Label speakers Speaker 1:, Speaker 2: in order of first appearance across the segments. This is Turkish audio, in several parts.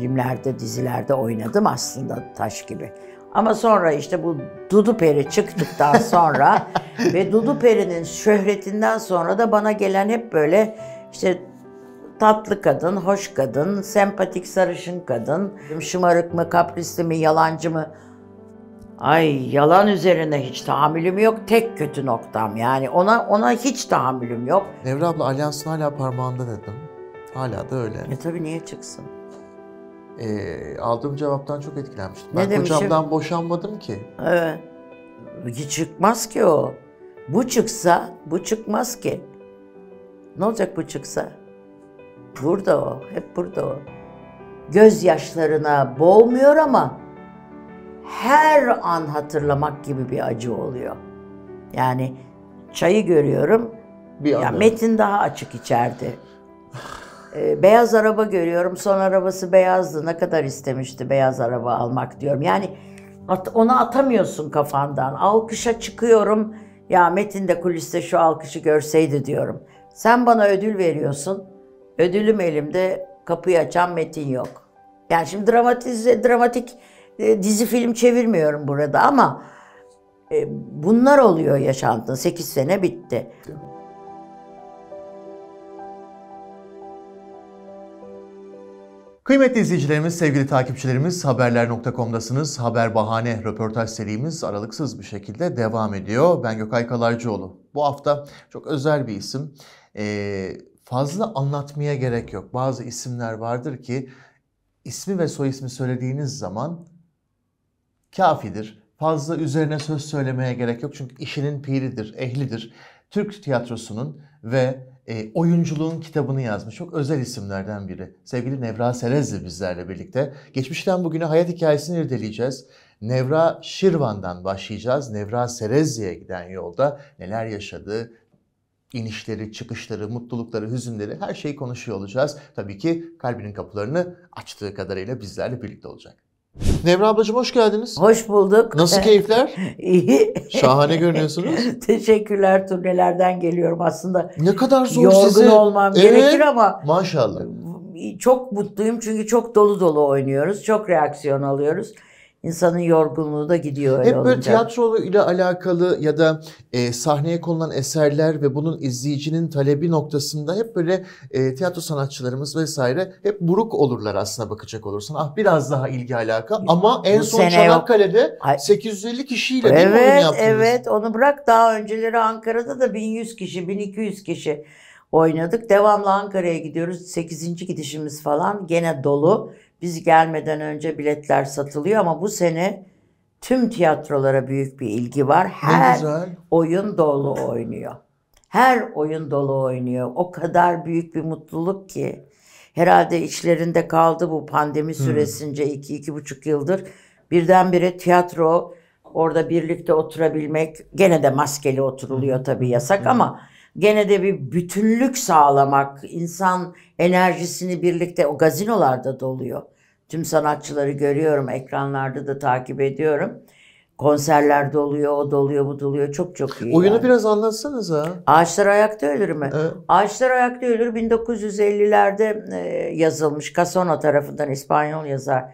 Speaker 1: filmlerde, dizilerde oynadım aslında taş gibi. Ama sonra işte bu Dudu Peri çıktıktan sonra ve Dudu Peri'nin şöhretinden sonra da bana gelen hep böyle işte tatlı kadın, hoş kadın, sempatik sarışın kadın, şımarık mı, kaprisli mi, yalancı mı? Ay yalan üzerine hiç tahammülüm yok. Tek kötü noktam yani ona ona hiç tahammülüm yok. Nevra abla alyansın hala parmağında dedim. Hala da öyle. E tabii niye çıksın? e, aldığım cevaptan çok etkilenmiştim. Ne ben demişim? kocamdan
Speaker 2: boşanmadım ki. Evet.
Speaker 1: Hiç çıkmaz ki o. Bu çıksa, bu çıkmaz ki. Ne olacak bu çıksa? Burada o, hep burada o. Gözyaşlarına boğmuyor ama her an hatırlamak gibi bir acı oluyor. Yani çayı görüyorum. Bir ya Metin daha açık içerdi. Ee, beyaz araba görüyorum. Son arabası beyazdı. Ne kadar istemişti beyaz araba almak diyorum. Yani at, onu atamıyorsun kafandan. Alkışa çıkıyorum. Ya Metin de kuliste şu alkışı görseydi diyorum. Sen bana ödül veriyorsun. Ödülüm elimde. Kapıyı açan Metin yok. Yani şimdi dramatize, dramatik e, dizi film çevirmiyorum burada ama e, bunlar oluyor yaşantın. 8 sene bitti. Kıymetli
Speaker 2: izleyicilerimiz, sevgili takipçilerimiz haberler.com'dasınız. Haber Bahane röportaj serimiz aralıksız bir şekilde devam ediyor. Ben Gökay Kalaycıoğlu. Bu hafta çok özel bir isim. Ee, fazla anlatmaya gerek yok. Bazı isimler vardır ki ismi ve soy ismi söylediğiniz zaman kafidir. Fazla üzerine söz söylemeye gerek yok çünkü işinin piridir, ehlidir. Türk tiyatrosunun ve e, oyunculuğun kitabını yazmış. Çok özel isimlerden biri. Sevgili Nevra Serez bizlerle birlikte. Geçmişten bugüne hayat hikayesini irdeleyeceğiz. Nevra Şirvan'dan başlayacağız. Nevra Serezli'ye giden yolda neler yaşadı, inişleri, çıkışları, mutlulukları, hüzünleri her şeyi konuşuyor olacağız. Tabii ki kalbinin kapılarını açtığı kadarıyla
Speaker 1: bizlerle birlikte olacak. Nevra ablacığım hoş geldiniz. Hoş bulduk. Nasıl keyifler? İyi. Şahane görünüyorsunuz. Teşekkürler. Turnelerden geliyorum aslında. Ne kadar zor Yorgun size. olmam evet. gerekir ama. Maşallah. Çok mutluyum çünkü çok dolu dolu oynuyoruz. Çok reaksiyon alıyoruz insanın yorgunluğu da gidiyor Hep böyle olunca. tiyatro
Speaker 2: ile alakalı ya da e, sahneye konulan eserler ve bunun izleyicinin talebi noktasında hep böyle e, tiyatro sanatçılarımız vesaire hep buruk olurlar aslında bakacak olursan. Ah biraz daha ilgi alaka ama en son
Speaker 1: Çanakkale'de
Speaker 2: Ay. 850 kişiyle evet, değil oyun yaptınız? Evet
Speaker 1: onu bırak daha önceleri Ankara'da da 1100 kişi 1200 kişi oynadık. Devamlı Ankara'ya gidiyoruz. 8. gidişimiz falan gene dolu. Biz gelmeden önce biletler satılıyor ama bu sene tüm tiyatrolara büyük bir ilgi var. Her oyun dolu oynuyor. Her oyun dolu oynuyor. O kadar büyük bir mutluluk ki. Herhalde içlerinde kaldı bu pandemi hmm. süresince 2 iki, iki buçuk yıldır. Birdenbire tiyatro, orada birlikte oturabilmek, gene de maskeli oturuluyor hmm. tabii yasak hmm. ama gene de bir bütünlük sağlamak, insan enerjisini birlikte o gazinolarda doluyor. Tüm sanatçıları görüyorum ekranlarda da takip ediyorum. Konserler doluyor, o doluyor, bu doluyor. Çok çok iyi. Oyunu yani.
Speaker 2: biraz anlatsanız ha.
Speaker 1: Ağaçlar Ayakta Ölür mü? Evet. Ağaçlar Ayakta Ölür 1950'lerde e, yazılmış. Casona tarafından İspanyol yazar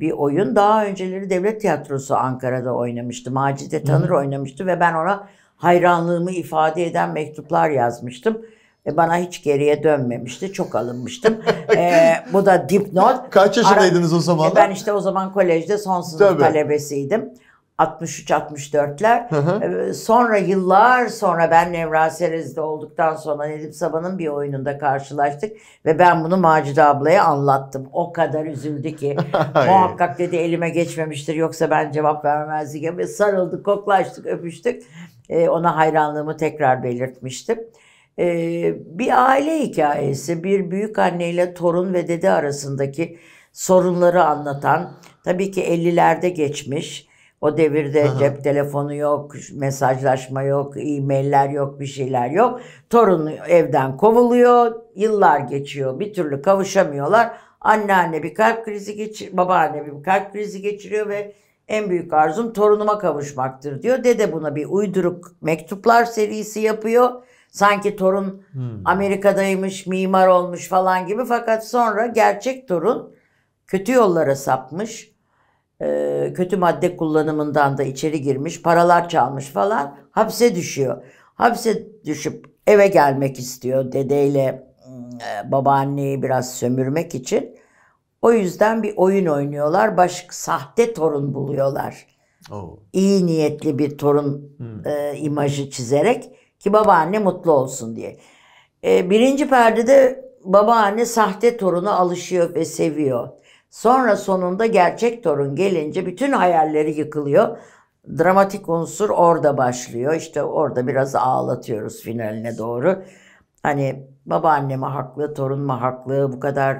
Speaker 1: bir oyun. Daha önceleri Devlet Tiyatrosu Ankara'da oynamıştı. Macide Tanır Hı. oynamıştı ve ben ona hayranlığımı ifade eden mektuplar yazmıştım. E, bana hiç geriye dönmemişti. Çok alınmıştım. ee, bu da dipnot. Kaç yaşındaydınız o zaman? E, ben işte o zaman kolejde son sınıf Tabii. talebesiydim. 63-64'ler. E, sonra yıllar sonra ben Nevra Serez'de olduktan sonra Nedim Saban'ın bir oyununda karşılaştık. Ve ben bunu Macide ablaya anlattım. O kadar üzüldü ki. muhakkak dedi elime geçmemiştir yoksa ben cevap vermezdik. Sarıldık, koklaştık, öpüştük. Ee, ona hayranlığımı tekrar belirtmiştim. Ee, bir aile hikayesi, bir büyük anneyle torun ve dede arasındaki sorunları anlatan, tabii ki 50'lerde geçmiş. O devirde Aha. cep telefonu yok, mesajlaşma yok, e-mailler yok, bir şeyler yok. Torun evden kovuluyor, yıllar geçiyor, bir türlü kavuşamıyorlar. Anneanne bir kalp krizi geçir, babaanne bir kalp krizi geçiriyor ve en büyük arzum torunuma kavuşmaktır diyor. Dede buna bir uyduruk mektuplar serisi yapıyor. Sanki torun hmm. Amerika'daymış, mimar olmuş falan gibi. Fakat sonra gerçek torun kötü yollara sapmış. E, kötü madde kullanımından da içeri girmiş. Paralar çalmış falan. Hapse düşüyor. Hapse düşüp eve gelmek istiyor dedeyle mm, e, babaanneyi biraz sömürmek için. O yüzden bir oyun oynuyorlar. Baş, sahte torun buluyorlar. Oh. İyi niyetli bir torun hmm. e, imajı çizerek ki babaanne mutlu olsun diye. E, birinci perdede babaanne sahte torunu alışıyor ve seviyor. Sonra sonunda gerçek torun gelince bütün hayalleri yıkılıyor. Dramatik unsur orada başlıyor. İşte orada biraz ağlatıyoruz finaline doğru. Hani babaanne mi haklı, torun mu haklı bu kadar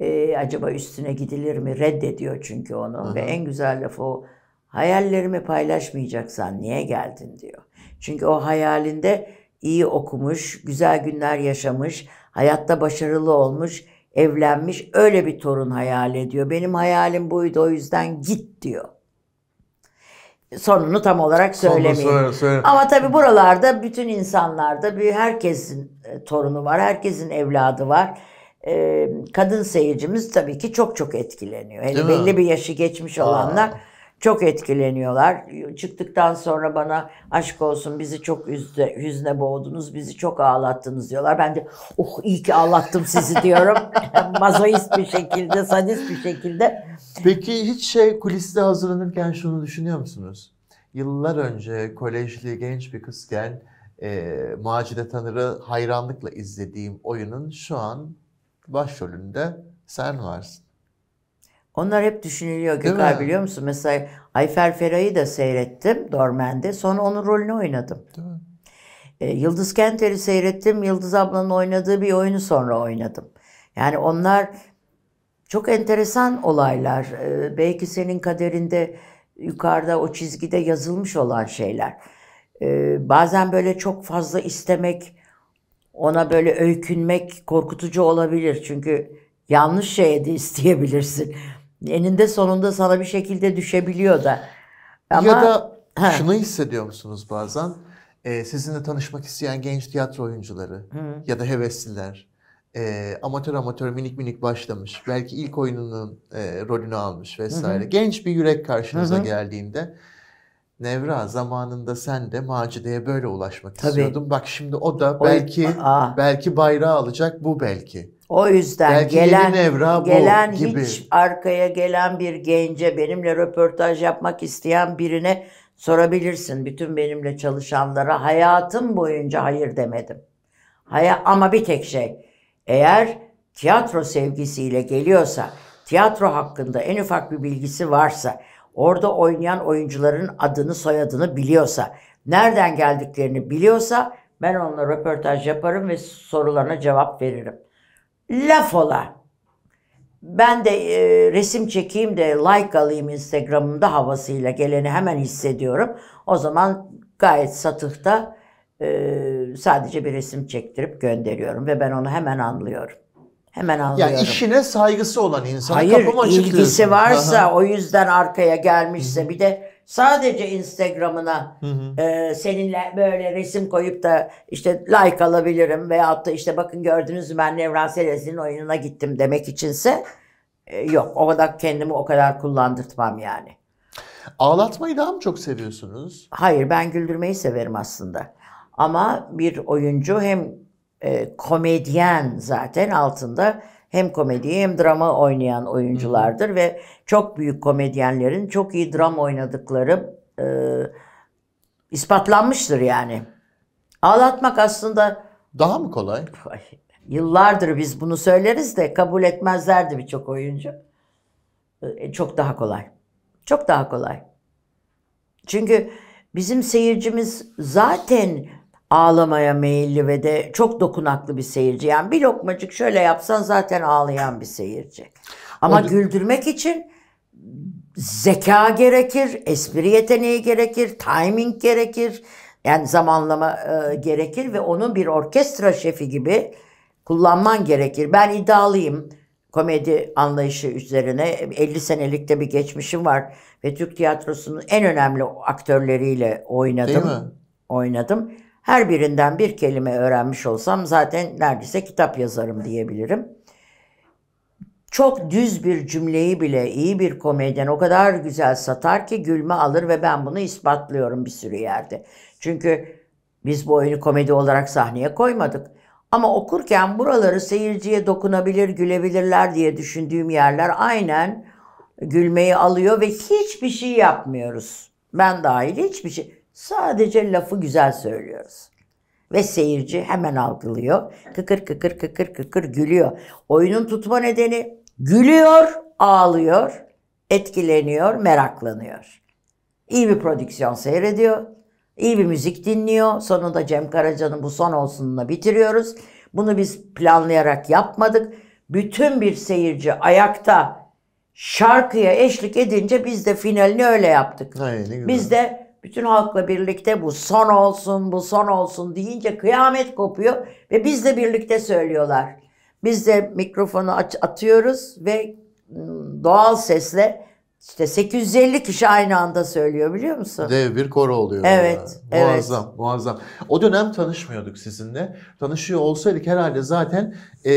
Speaker 1: e, acaba üstüne gidilir mi reddediyor çünkü onu. Hı hı. Ve en güzel laf o Hayallerimi paylaşmayacaksan niye geldin diyor. Çünkü o hayalinde iyi okumuş, güzel günler yaşamış, hayatta başarılı olmuş, evlenmiş öyle bir torun hayal ediyor. Benim hayalim buydu o yüzden git diyor. Sonunu tam olarak söylemeyeyim. Ama tabii buralarda bütün insanlarda bir herkesin e, torunu var, herkesin evladı var. E, kadın seyircimiz tabii ki çok çok etkileniyor. Hele belli bir yaşı geçmiş olanlar. Aa çok etkileniyorlar. Çıktıktan sonra bana aşk olsun bizi çok üzde, hüzne boğdunuz, bizi çok ağlattınız diyorlar. Ben de oh iyi ki ağlattım sizi diyorum. Mazoist bir şekilde, sadist
Speaker 2: bir şekilde. Peki hiç şey kuliste hazırlanırken şunu düşünüyor musunuz? Yıllar önce kolejli genç bir kızken e, Macide Tanır'ı hayranlıkla
Speaker 1: izlediğim oyunun şu an başrolünde sen varsın. Onlar hep düşünülüyor Gökay biliyor musun? Mesela Ayfer Feray'ı da seyrettim Dormen'de. Sonra onun rolünü oynadım. Değil mi? E, Yıldız Kenter'i seyrettim. Yıldız ablanın oynadığı bir oyunu sonra oynadım. Yani onlar çok enteresan olaylar. E, belki senin kaderinde yukarıda o çizgide yazılmış olan şeyler. E, bazen böyle çok fazla istemek, ona böyle öykünmek korkutucu olabilir. Çünkü yanlış şeye de isteyebilirsin eninde sonunda sana bir şekilde düşebiliyor da. Ama, ya da he.
Speaker 2: şunu hissediyor musunuz bazen? Ee, sizinle tanışmak isteyen genç tiyatro oyuncuları Hı. ya da hevesliler e, amatör amatör minik minik başlamış. Belki ilk oyununun e, rolünü almış vesaire. Hı Genç bir yürek karşınıza hı geldiğinde Nevra zamanında sen de Macide'ye böyle ulaşmak Tabii. istiyordun. Bak şimdi o da belki o, belki bayrağı alacak bu belki.
Speaker 1: O yüzden Belki gelen evra gelen gibi. hiç arkaya gelen bir gence benimle röportaj yapmak isteyen birine sorabilirsin. Bütün benimle çalışanlara hayatım boyunca hayır demedim. Haya, ama bir tek şey eğer tiyatro sevgisiyle geliyorsa, tiyatro hakkında en ufak bir bilgisi varsa, orada oynayan oyuncuların adını soyadını biliyorsa, nereden geldiklerini biliyorsa ben onunla röportaj yaparım ve sorularına cevap veririm laf ola. Ben de e, resim çekeyim de like alayım Instagram'ımda havasıyla geleni hemen hissediyorum. O zaman gayet satıhta e, sadece bir resim çektirip gönderiyorum ve ben onu hemen anlıyorum. Hemen anlıyorum. Yani işine saygısı olan insan. Hayır ilgisi varsa Aha. o yüzden arkaya gelmişse bir de sadece Instagram'ına E, seninle böyle resim koyup da işte like alabilirim veyahut da işte bakın gördünüz mü ben Nevrensel Ezin'in oyununa gittim demek içinse e, yok. O kadar kendimi o kadar kullandırtmam yani. Ağlatmayı daha mı çok seviyorsunuz? Hayır ben güldürmeyi severim aslında. Ama bir oyuncu hem e, komedyen zaten altında hem komediyi hem drama oynayan oyunculardır Hı-hı. ve çok büyük komedyenlerin çok iyi dram oynadıkları e, ispatlanmıştır yani. Ağlatmak aslında daha mı kolay? Yıllardır biz bunu söyleriz de kabul etmezlerdi birçok oyuncu. E, çok daha kolay. Çok daha kolay. Çünkü bizim seyircimiz zaten ağlamaya meyilli ve de çok dokunaklı bir seyirci. Yani bir lokmacık şöyle yapsan zaten ağlayan bir seyirci. Ama o... güldürmek için zeka gerekir, espri yeteneği gerekir, timing gerekir. Yani zamanlama e, gerekir ve onun bir orkestra şefi gibi kullanman gerekir. Ben iddialıyım komedi anlayışı üzerine. 50 senelikte bir geçmişim var ve Türk tiyatrosunun en önemli aktörleriyle oynadım. Oynadım. Her birinden bir kelime öğrenmiş olsam zaten neredeyse kitap yazarım diyebilirim. Çok düz bir cümleyi bile iyi bir komedyen o kadar güzel satar ki gülme alır ve ben bunu ispatlıyorum bir sürü yerde. Çünkü biz bu oyunu komedi olarak sahneye koymadık. Ama okurken buraları seyirciye dokunabilir, gülebilirler diye düşündüğüm yerler aynen gülmeyi alıyor ve hiçbir şey yapmıyoruz. Ben dahil hiçbir şey. Sadece lafı güzel söylüyoruz. Ve seyirci hemen algılıyor. Kıkır kıkır kıkır kıkır gülüyor. Oyunun tutma nedeni gülüyor, ağlıyor, etkileniyor, meraklanıyor. İyi bir prodüksiyon seyrediyor. İyi bir müzik dinliyor. Sonunda Cem Karaca'nın bu son olsununu bitiriyoruz. Bunu biz planlayarak yapmadık. Bütün bir seyirci ayakta şarkıya eşlik edince biz de finalini öyle yaptık. Hayır, biz de bütün halkla birlikte bu son olsun, bu son olsun deyince kıyamet kopuyor ve biz de birlikte söylüyorlar. Biz de mikrofonu atıyoruz ve ıı, doğal sesle işte 850 kişi aynı anda söylüyor biliyor musun? Dev
Speaker 2: bir koro oluyor. Evet. Muazzam, evet. muazzam. O dönem tanışmıyorduk sizinle. Tanışıyor olsaydık herhalde zaten ee,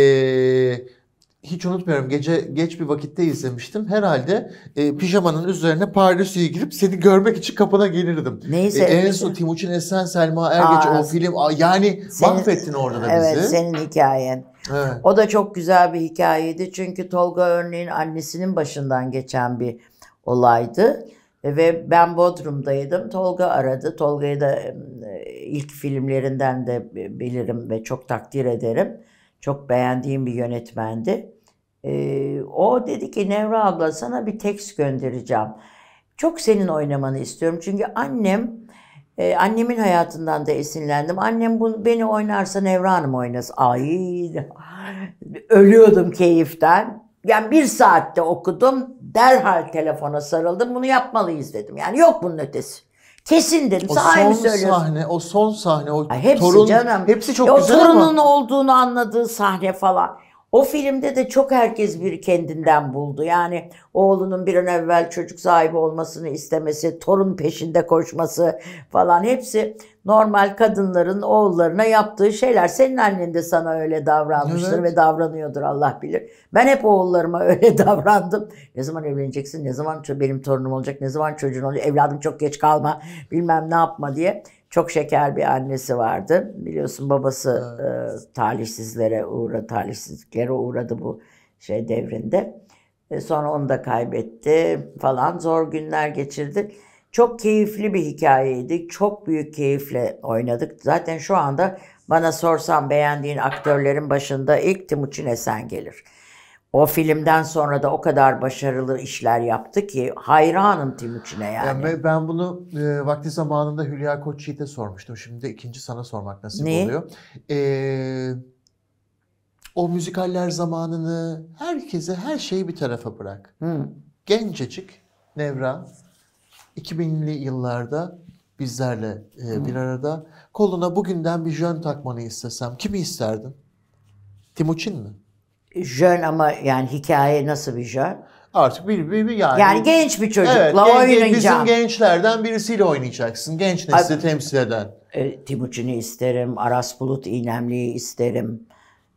Speaker 2: hiç unutmuyorum gece geç bir vakitte izlemiştim. Herhalde e, pijamanın üzerine pardesüye girip seni görmek için kapına gelirdim. Neyse. E, en son Timuçin Esen, Selma Ergeç Aa, o film yani mahvettin orada da bizi. Evet senin
Speaker 1: hikayen. Evet. O da çok güzel bir hikayeydi. Çünkü Tolga örneğin annesinin başından geçen bir olaydı. Ve ben Bodrum'daydım. Tolga aradı. Tolga'yı da e, ilk filmlerinden de bilirim ve çok takdir ederim. Çok beğendiğim bir yönetmendi. Ee, o dedi ki Nevra abla sana bir tekst göndereceğim. Çok senin oynamanı istiyorum. Çünkü annem, e, annemin hayatından da esinlendim. Annem bunu, beni oynarsa Nevra Hanım oynasın. Ay ölüyordum keyiften. Yani bir saatte okudum. Derhal telefona sarıldım. Bunu yapmalıyız dedim. Yani yok bunun ötesi. Kesin dedim. O son söylüyorsun? sahne,
Speaker 2: o son sahne, o Ay, hepsi torun, canım.
Speaker 1: hepsi çok o güzel ama. torunun olduğunu anladığı sahne falan. O filmde de çok herkes bir kendinden buldu. Yani oğlunun bir an evvel çocuk sahibi olmasını istemesi, torun peşinde koşması falan hepsi normal kadınların oğullarına yaptığı şeyler. Senin annen de sana öyle davranmıştır evet. ve davranıyordur Allah bilir. Ben hep oğullarıma öyle davrandım. Ne zaman evleneceksin, ne zaman benim torunum olacak, ne zaman çocuğun olacak, evladım çok geç kalma bilmem ne yapma diye. Çok şeker bir annesi vardı. Biliyorsun babası evet. e, talihsizlere uğra talihsizliklere uğradı bu şey devrinde. E, sonra onu da kaybetti falan. Zor günler geçirdi. Çok keyifli bir hikayeydi. Çok büyük keyifle oynadık. Zaten şu anda bana sorsam beğendiğin aktörlerin başında ilk Timuçin Esen gelir. O filmden sonra da o kadar başarılı işler yaptı ki hayranım Timuçin'e yani. yani.
Speaker 2: Ben bunu e, vakti zamanında Hülya Koçyiğit'e sormuştum. Şimdi de ikinci sana sormak nasip ne? oluyor. E, o müzikaller zamanını herkese her şeyi bir tarafa bırak. Hı. Gencecik Nevra 2000'li yıllarda bizlerle e, bir arada. Koluna bugünden bir jön takmanı istesem kimi isterdin?
Speaker 1: Timuçin mi? jön ama yani hikaye nasıl bir jön?
Speaker 2: Artık bir, bir, bir yani. Yani genç bir çocukla evet, oynayacağım. Bizim
Speaker 1: gençlerden birisiyle oynayacaksın. Genç nesli temsil eden. E, Timuçin'i isterim, Aras Bulut İynemli'yi isterim.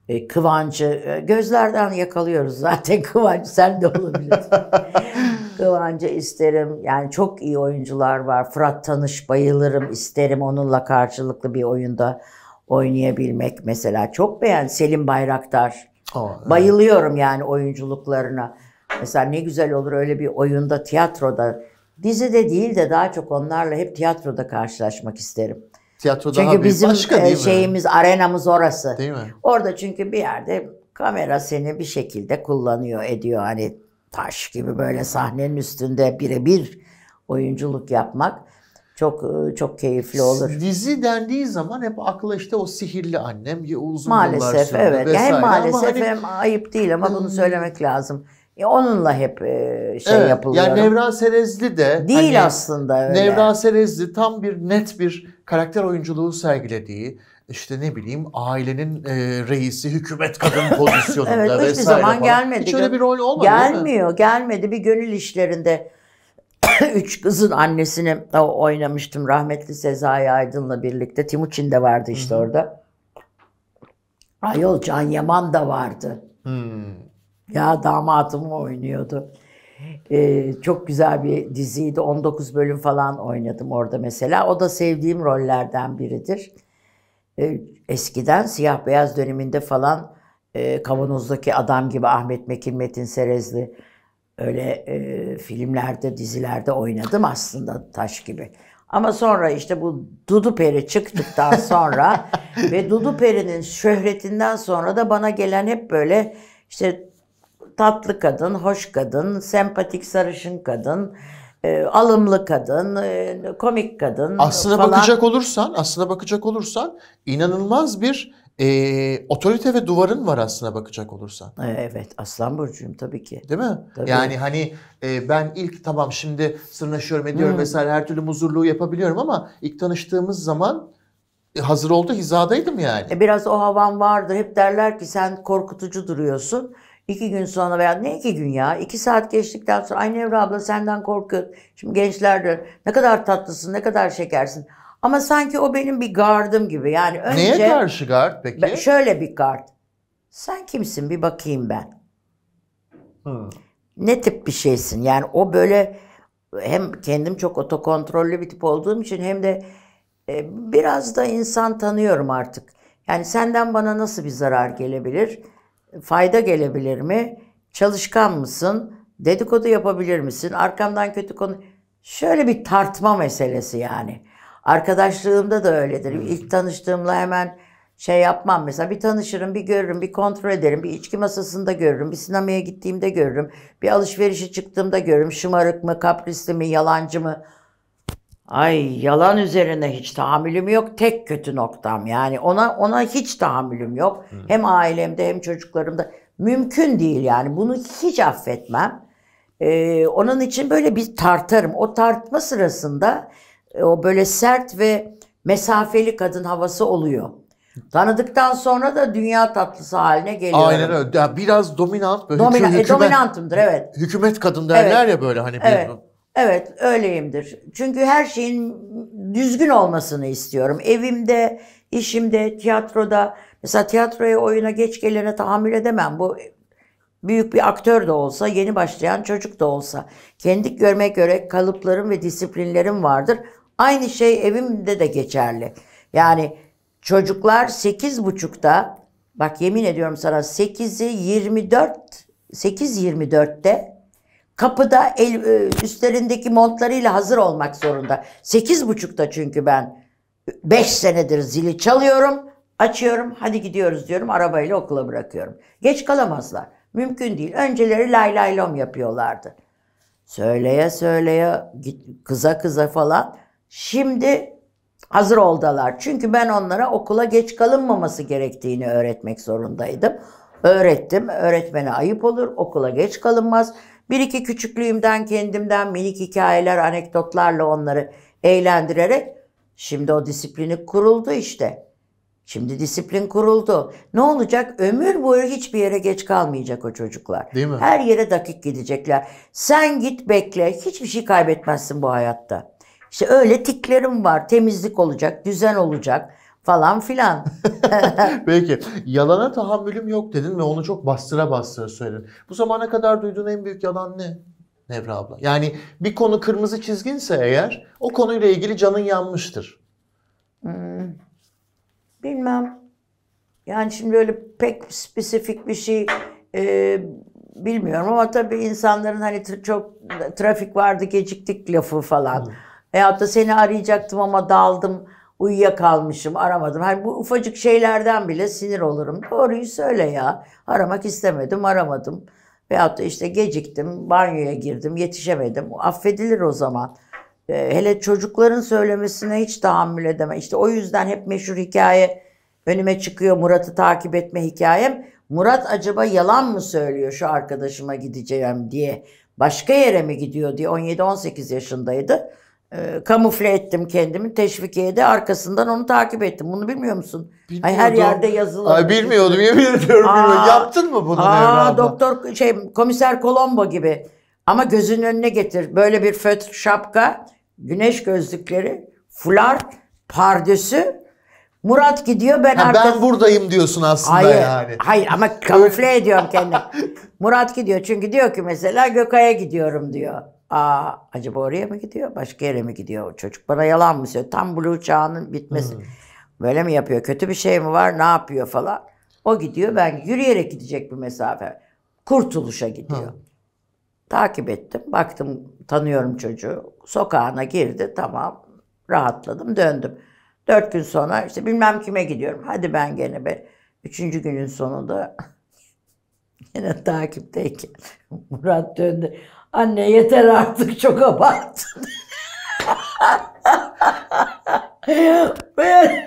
Speaker 1: E, Kıvancı, e, gözlerden yakalıyoruz zaten Kıvancı, sen de olabilirsin. Kıvancı isterim. Yani çok iyi oyuncular var. Fırat Tanış bayılırım isterim onunla karşılıklı bir oyunda oynayabilmek mesela. Çok beğen Selim Bayraktar. O, evet. Bayılıyorum yani oyunculuklarına. Mesela ne güzel olur öyle bir oyunda, tiyatroda. Dizide değil de daha çok onlarla hep tiyatroda karşılaşmak isterim. Tiyatro çünkü daha bizim başka e, değil mi? şeyimiz, arenamız orası. Değil mi? Orada çünkü bir yerde kamera seni bir şekilde kullanıyor, ediyor. Hani taş gibi böyle sahnenin üstünde birebir oyunculuk yapmak çok e, çok keyifli olur.
Speaker 2: Dizi dendiği zaman hep akla işte o sihirli annem uzun maalesef, yıllar sürdü evet. vesaire. Hem maalesef ama hani, hem
Speaker 1: ayıp değil ama bunu hmm. söylemek lazım. E, onunla hep e, şey evet, yapılıyor. Yani Nevra
Speaker 2: Serezli de değil hani, aslında öyle. Nevra Serezli tam bir net bir karakter oyunculuğu sergilediği işte ne bileyim ailenin e, reisi hükümet kadın pozisyonunda evet, vesaire. Evet hiçbir zaman falan. gelmedi. Hiç öyle bir rol olmadı Gelmiyor,
Speaker 1: gelmedi. Bir gönül işlerinde üç kızın annesini oynamıştım rahmetli Sezai Aydın'la birlikte. Timuçin de vardı işte hı orada. Ayol Can Yaman da vardı. hı Ya damatımı oynuyordu. Ee, çok güzel bir diziydi. 19 bölüm falan oynadım orada mesela. O da sevdiğim rollerden biridir. Ee, eskiden siyah beyaz döneminde falan e, Kavanoz'daki adam gibi Ahmet Mekin, Metin Serezli, öyle e, filmlerde, dizilerde oynadım aslında taş gibi. Ama sonra işte bu Dudu Peri çıktıktan sonra ve Dudu Peri'nin şöhretinden sonra da bana gelen hep böyle işte tatlı kadın, hoş kadın, sempatik sarışın kadın, e, alımlı kadın, e, komik kadın. Aslına falan. bakacak
Speaker 2: olursan, aslına bakacak olursan inanılmaz bir e, otorite ve duvarın var aslına bakacak olursan. E, evet aslan burcuyum tabii ki. Değil mi? Tabii. Yani hani e, ben ilk tamam şimdi sırnaşıyorum ediyorum hmm. vesaire her türlü muzurluğu yapabiliyorum ama
Speaker 1: ilk tanıştığımız zaman e, hazır oldu hizadaydım yani. E, biraz o havan vardır hep derler ki sen korkutucu duruyorsun. İki gün sonra veya ne iki gün ya? iki saat geçtikten sonra aynı Nevra abla senden korkuyor. Şimdi gençler de ne kadar tatlısın ne kadar şekersin. Ama sanki o benim bir gardım gibi. Yani önce Neye karşı gard peki? Ben, şöyle bir gard. Sen kimsin bir bakayım ben. Hmm. Ne tip bir şeysin? Yani o böyle hem kendim çok otokontrollü bir tip olduğum için hem de e, biraz da insan tanıyorum artık. Yani senden bana nasıl bir zarar gelebilir? Fayda gelebilir mi? Çalışkan mısın? Dedikodu yapabilir misin? Arkamdan kötü konu... Şöyle bir tartma meselesi yani. Arkadaşlığımda da öyledir. Hmm. İlk tanıştığımla hemen şey yapmam mesela bir tanışırım bir görürüm bir kontrol ederim bir içki masasında görürüm bir sinemaya gittiğimde görürüm bir alışverişe çıktığımda görürüm şımarık mı kaprisli mi yalancı mı Ay yalan üzerine hiç tahammülüm yok. Tek kötü noktam yani ona ona hiç tahammülüm yok. Hmm. Hem ailemde hem çocuklarımda mümkün değil yani bunu hiç affetmem. Ee, onun için böyle bir tartarım. O tartma sırasında e, o böyle sert ve mesafeli kadın havası oluyor. Tanıdıktan sonra da dünya tatlısı haline geliyor. Aynen
Speaker 2: öyle. biraz dominant böyle. Domina- e, hükümet, e, dominantımdır evet. Hükümet kadın derler evet. ya böyle hani. Evet. Bir,
Speaker 1: evet öyleyimdir. Çünkü her şeyin düzgün olmasını istiyorum. Evimde, işimde, tiyatroda. Mesela tiyatroya oyuna geç gelene tahammül edemem. Bu büyük bir aktör de olsa, yeni başlayan çocuk da olsa. Kendi görmek göre kalıplarım ve disiplinlerim vardır. Aynı şey evimde de geçerli. Yani çocuklar 8.30'da bak yemin ediyorum sana 8'i 24 8.24'te kapıda el, e, üstlerindeki montlarıyla hazır olmak zorunda. 8.30'da çünkü ben 5 senedir zili çalıyorum. Açıyorum hadi gidiyoruz diyorum arabayla okula bırakıyorum. Geç kalamazlar. Mümkün değil. Önceleri lay lay lom yapıyorlardı. Söyleye söyleye kıza kıza falan Şimdi hazır oldular. Çünkü ben onlara okula geç kalınmaması gerektiğini öğretmek zorundaydım. Öğrettim. Öğretmene ayıp olur. Okula geç kalınmaz. Bir iki küçüklüğümden kendimden minik hikayeler, anekdotlarla onları eğlendirerek şimdi o disiplini kuruldu işte. Şimdi disiplin kuruldu. Ne olacak? Ömür boyu hiçbir yere geç kalmayacak o çocuklar. Değil mi? Her yere dakik gidecekler. Sen git bekle. Hiçbir şey kaybetmezsin bu hayatta. İşte öyle tiklerim var. Temizlik olacak, düzen olacak falan filan.
Speaker 2: Peki. Yalana tahammülüm yok dedin ve onu çok bastıra bastıra söyledin. Bu zamana kadar duyduğun en büyük yalan ne? Nevra abla. Yani bir konu kırmızı çizginse eğer o konuyla ilgili canın yanmıştır.
Speaker 1: Hmm. Bilmem. Yani şimdi öyle pek spesifik bir şey e, bilmiyorum ama tabii insanların hani çok trafik vardı geciktik lafı falan. Hmm. Veyahut da seni arayacaktım ama daldım, uyuyakalmışım, aramadım. Hani bu ufacık şeylerden bile sinir olurum. Doğruyu söyle ya. Aramak istemedim, aramadım. Veyahut da işte geciktim, banyoya girdim, yetişemedim. Affedilir o zaman. Ee, hele çocukların söylemesine hiç tahammül edemem. İşte o yüzden hep meşhur hikaye önüme çıkıyor Murat'ı takip etme hikayem. Murat acaba yalan mı söylüyor şu arkadaşıma gideceğim diye. Başka yere mi gidiyor diye 17-18 yaşındaydı e, kamufle ettim kendimi. Teşvikiye de arkasından onu takip ettim. Bunu bilmiyor musun? Ay, her yerde yazılı. Ay, bilmiyordum yemin ediyorum. Aa, Yaptın mı bunu aa, Nevra Doktor şey komiser Kolombo gibi. Ama gözünün önüne getir. Böyle bir fötr şapka, güneş gözlükleri, fular, pardösü. Murat gidiyor ben ha, Ben buradayım
Speaker 2: diyorsun aslında hayır, yani.
Speaker 1: Hayır ama kamufle ediyorum kendimi. Murat gidiyor çünkü diyor ki mesela Gökay'a gidiyorum diyor. Aa acaba oraya mı gidiyor? Başka yere mi gidiyor? çocuk bana yalan mı söylüyor? Tam blue çağının bitmesi. Hmm. Böyle mi yapıyor? Kötü bir şey mi var? Ne yapıyor falan. O gidiyor. Ben yürüyerek gidecek bir mesafe. Kurtuluşa gidiyor. Hmm. Takip ettim. Baktım tanıyorum çocuğu. Sokağına girdi. Tamam. Rahatladım. Döndüm. Dört gün sonra işte bilmem kime gidiyorum. Hadi ben gene be. Üçüncü günün sonunda yine takipteyken Murat döndü. Anne yeter artık çok abarttın. ben...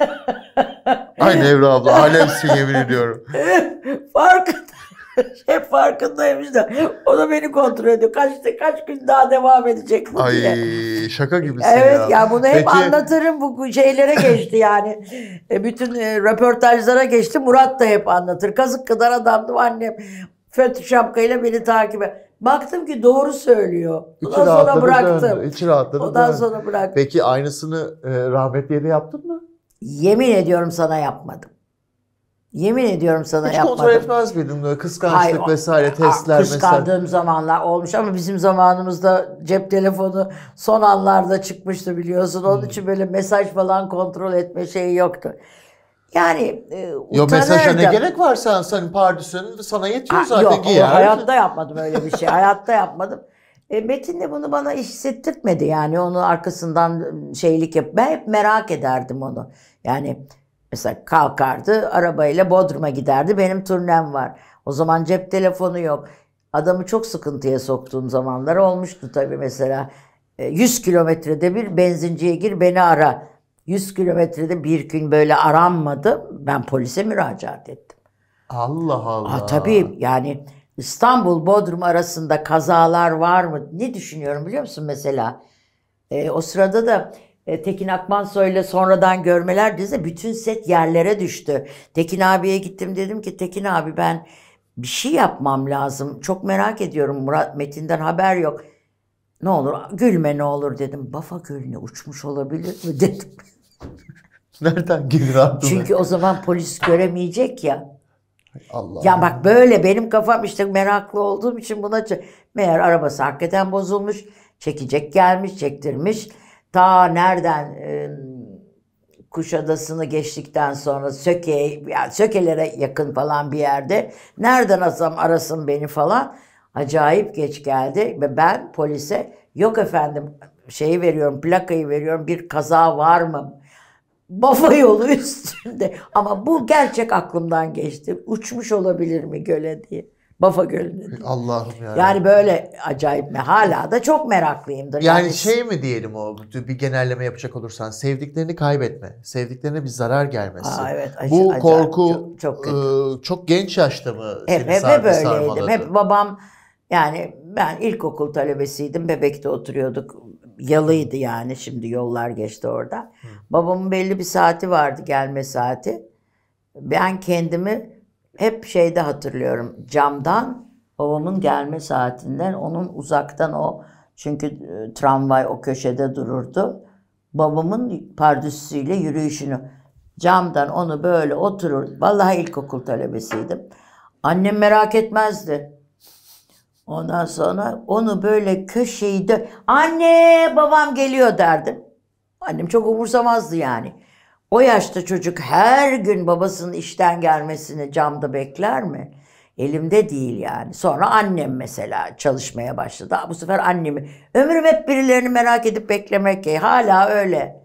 Speaker 1: Aynı
Speaker 2: Evra abla alemsin yemin ediyorum.
Speaker 1: Farkında. Hep şey, farkındaymış da. O da beni kontrol ediyor. Kaç, kaç gün daha devam edecek bu Ay diye.
Speaker 2: şaka gibisin evet, ya. ya bunu hep
Speaker 1: anlatırım. Bu şeylere geçti yani. E, bütün e, röportajlara geçti. Murat da hep anlatır. Kazık kadar adamdım annem. FETÖ şapkayla beni takip et. Baktım ki doğru söylüyor. Ondan sonra bıraktım. Döndü.
Speaker 2: İçi rahatladı. Ondan döndü. sonra bıraktım. Peki aynısını e,
Speaker 1: rahmetliye de yaptın mı? Yemin ediyorum sana yapmadım. Yemin ediyorum sana Hiç yapmadım. Hiç kontrol etmez miydin böyle kıskançlık Hayır, vesaire testler kıskandığım mesela? Kıskandığım zamanlar olmuş ama bizim zamanımızda cep telefonu son anlarda çıkmıştı biliyorsun. Onun hmm. için böyle mesaj falan kontrol etme şeyi yoktu. Yani e, Yo mesajına ne gerek var sen senin pardüsünün sana yetiyor zaten yok, giyer. Yok hayatta yapmadım öyle bir şey. hayatta yapmadım. E, Metin de bunu bana hissettirtmedi yani onu arkasından ıı, şeylik yap. Ben hep merak ederdim onu. Yani mesela kalkardı arabayla Bodrum'a giderdi benim turnem var. O zaman cep telefonu yok. Adamı çok sıkıntıya soktuğum zamanlar olmuştu tabii mesela. 100 e, kilometrede bir benzinciye gir beni ara 100 kilometrede bir gün böyle aranmadım. Ben polise müracaat ettim. Allah Allah. Aa, tabii yani İstanbul Bodrum arasında kazalar var mı? Ne düşünüyorum biliyor musun mesela? E, o sırada da e, Tekin Akmansoy'la sonradan görmeler dizi bütün set yerlere düştü. Tekin abiye gittim dedim ki Tekin abi ben bir şey yapmam lazım. Çok merak ediyorum Murat Metin'den haber yok. Ne olur gülme ne olur dedim. Bafa Gölü'ne uçmuş olabilir mi dedim.
Speaker 2: Nereden gelir aklına? Çünkü o
Speaker 1: zaman polis göremeyecek ya. Allah. Ya bak böyle benim kafam işte meraklı olduğum için buna meğer arabası hakikaten bozulmuş. Çekecek gelmiş, çektirmiş. Ta nereden e, Kuşadası'nı geçtikten sonra Söke, yani Sökelere yakın falan bir yerde. Nereden asam arasın beni falan acayip geç geldi ve ben polise yok efendim şeyi veriyorum plakayı veriyorum bir kaza var mı? Bafa yolu üstünde ama bu gerçek aklımdan geçti. Uçmuş olabilir mi göle diye. Bafa Gölü'ne.
Speaker 2: Allah'ım yani. Yani
Speaker 1: böyle acayip mi? Hala da çok meraklıyımdır. Yani, yani
Speaker 2: şey mi diyelim o bir genelleme yapacak olursan sevdiklerini kaybetme. Sevdiklerine bir zarar gelmesin. Aa, evet, acı, Bu acayip, korku çok, çok, kötü. Iı, çok genç yaşta mı hep, seni hep, hep böyleydim. Sarmaladı. Hep
Speaker 1: babam yani ben ilkokul talebesiydim. Bebekte oturuyorduk. Yalıydı yani şimdi yollar geçti orada. Babamın belli bir saati vardı gelme saati. Ben kendimi hep şeyde hatırlıyorum. Camdan babamın gelme saatinden onun uzaktan o çünkü e, tramvay o köşede dururdu. Babamın pardüsüyle yürüyüşünü camdan onu böyle oturur. Vallahi ilkokul talebesiydim. Annem merak etmezdi. Ondan sonra onu böyle köşeyi dö anne babam geliyor derdim. Annem çok umursamazdı yani. O yaşta çocuk her gün babasının işten gelmesini camda bekler mi? Elimde değil yani. Sonra annem mesela çalışmaya başladı. Bu sefer annemi. Ömrüm hep birilerini merak edip beklemek. Ki. E, hala öyle.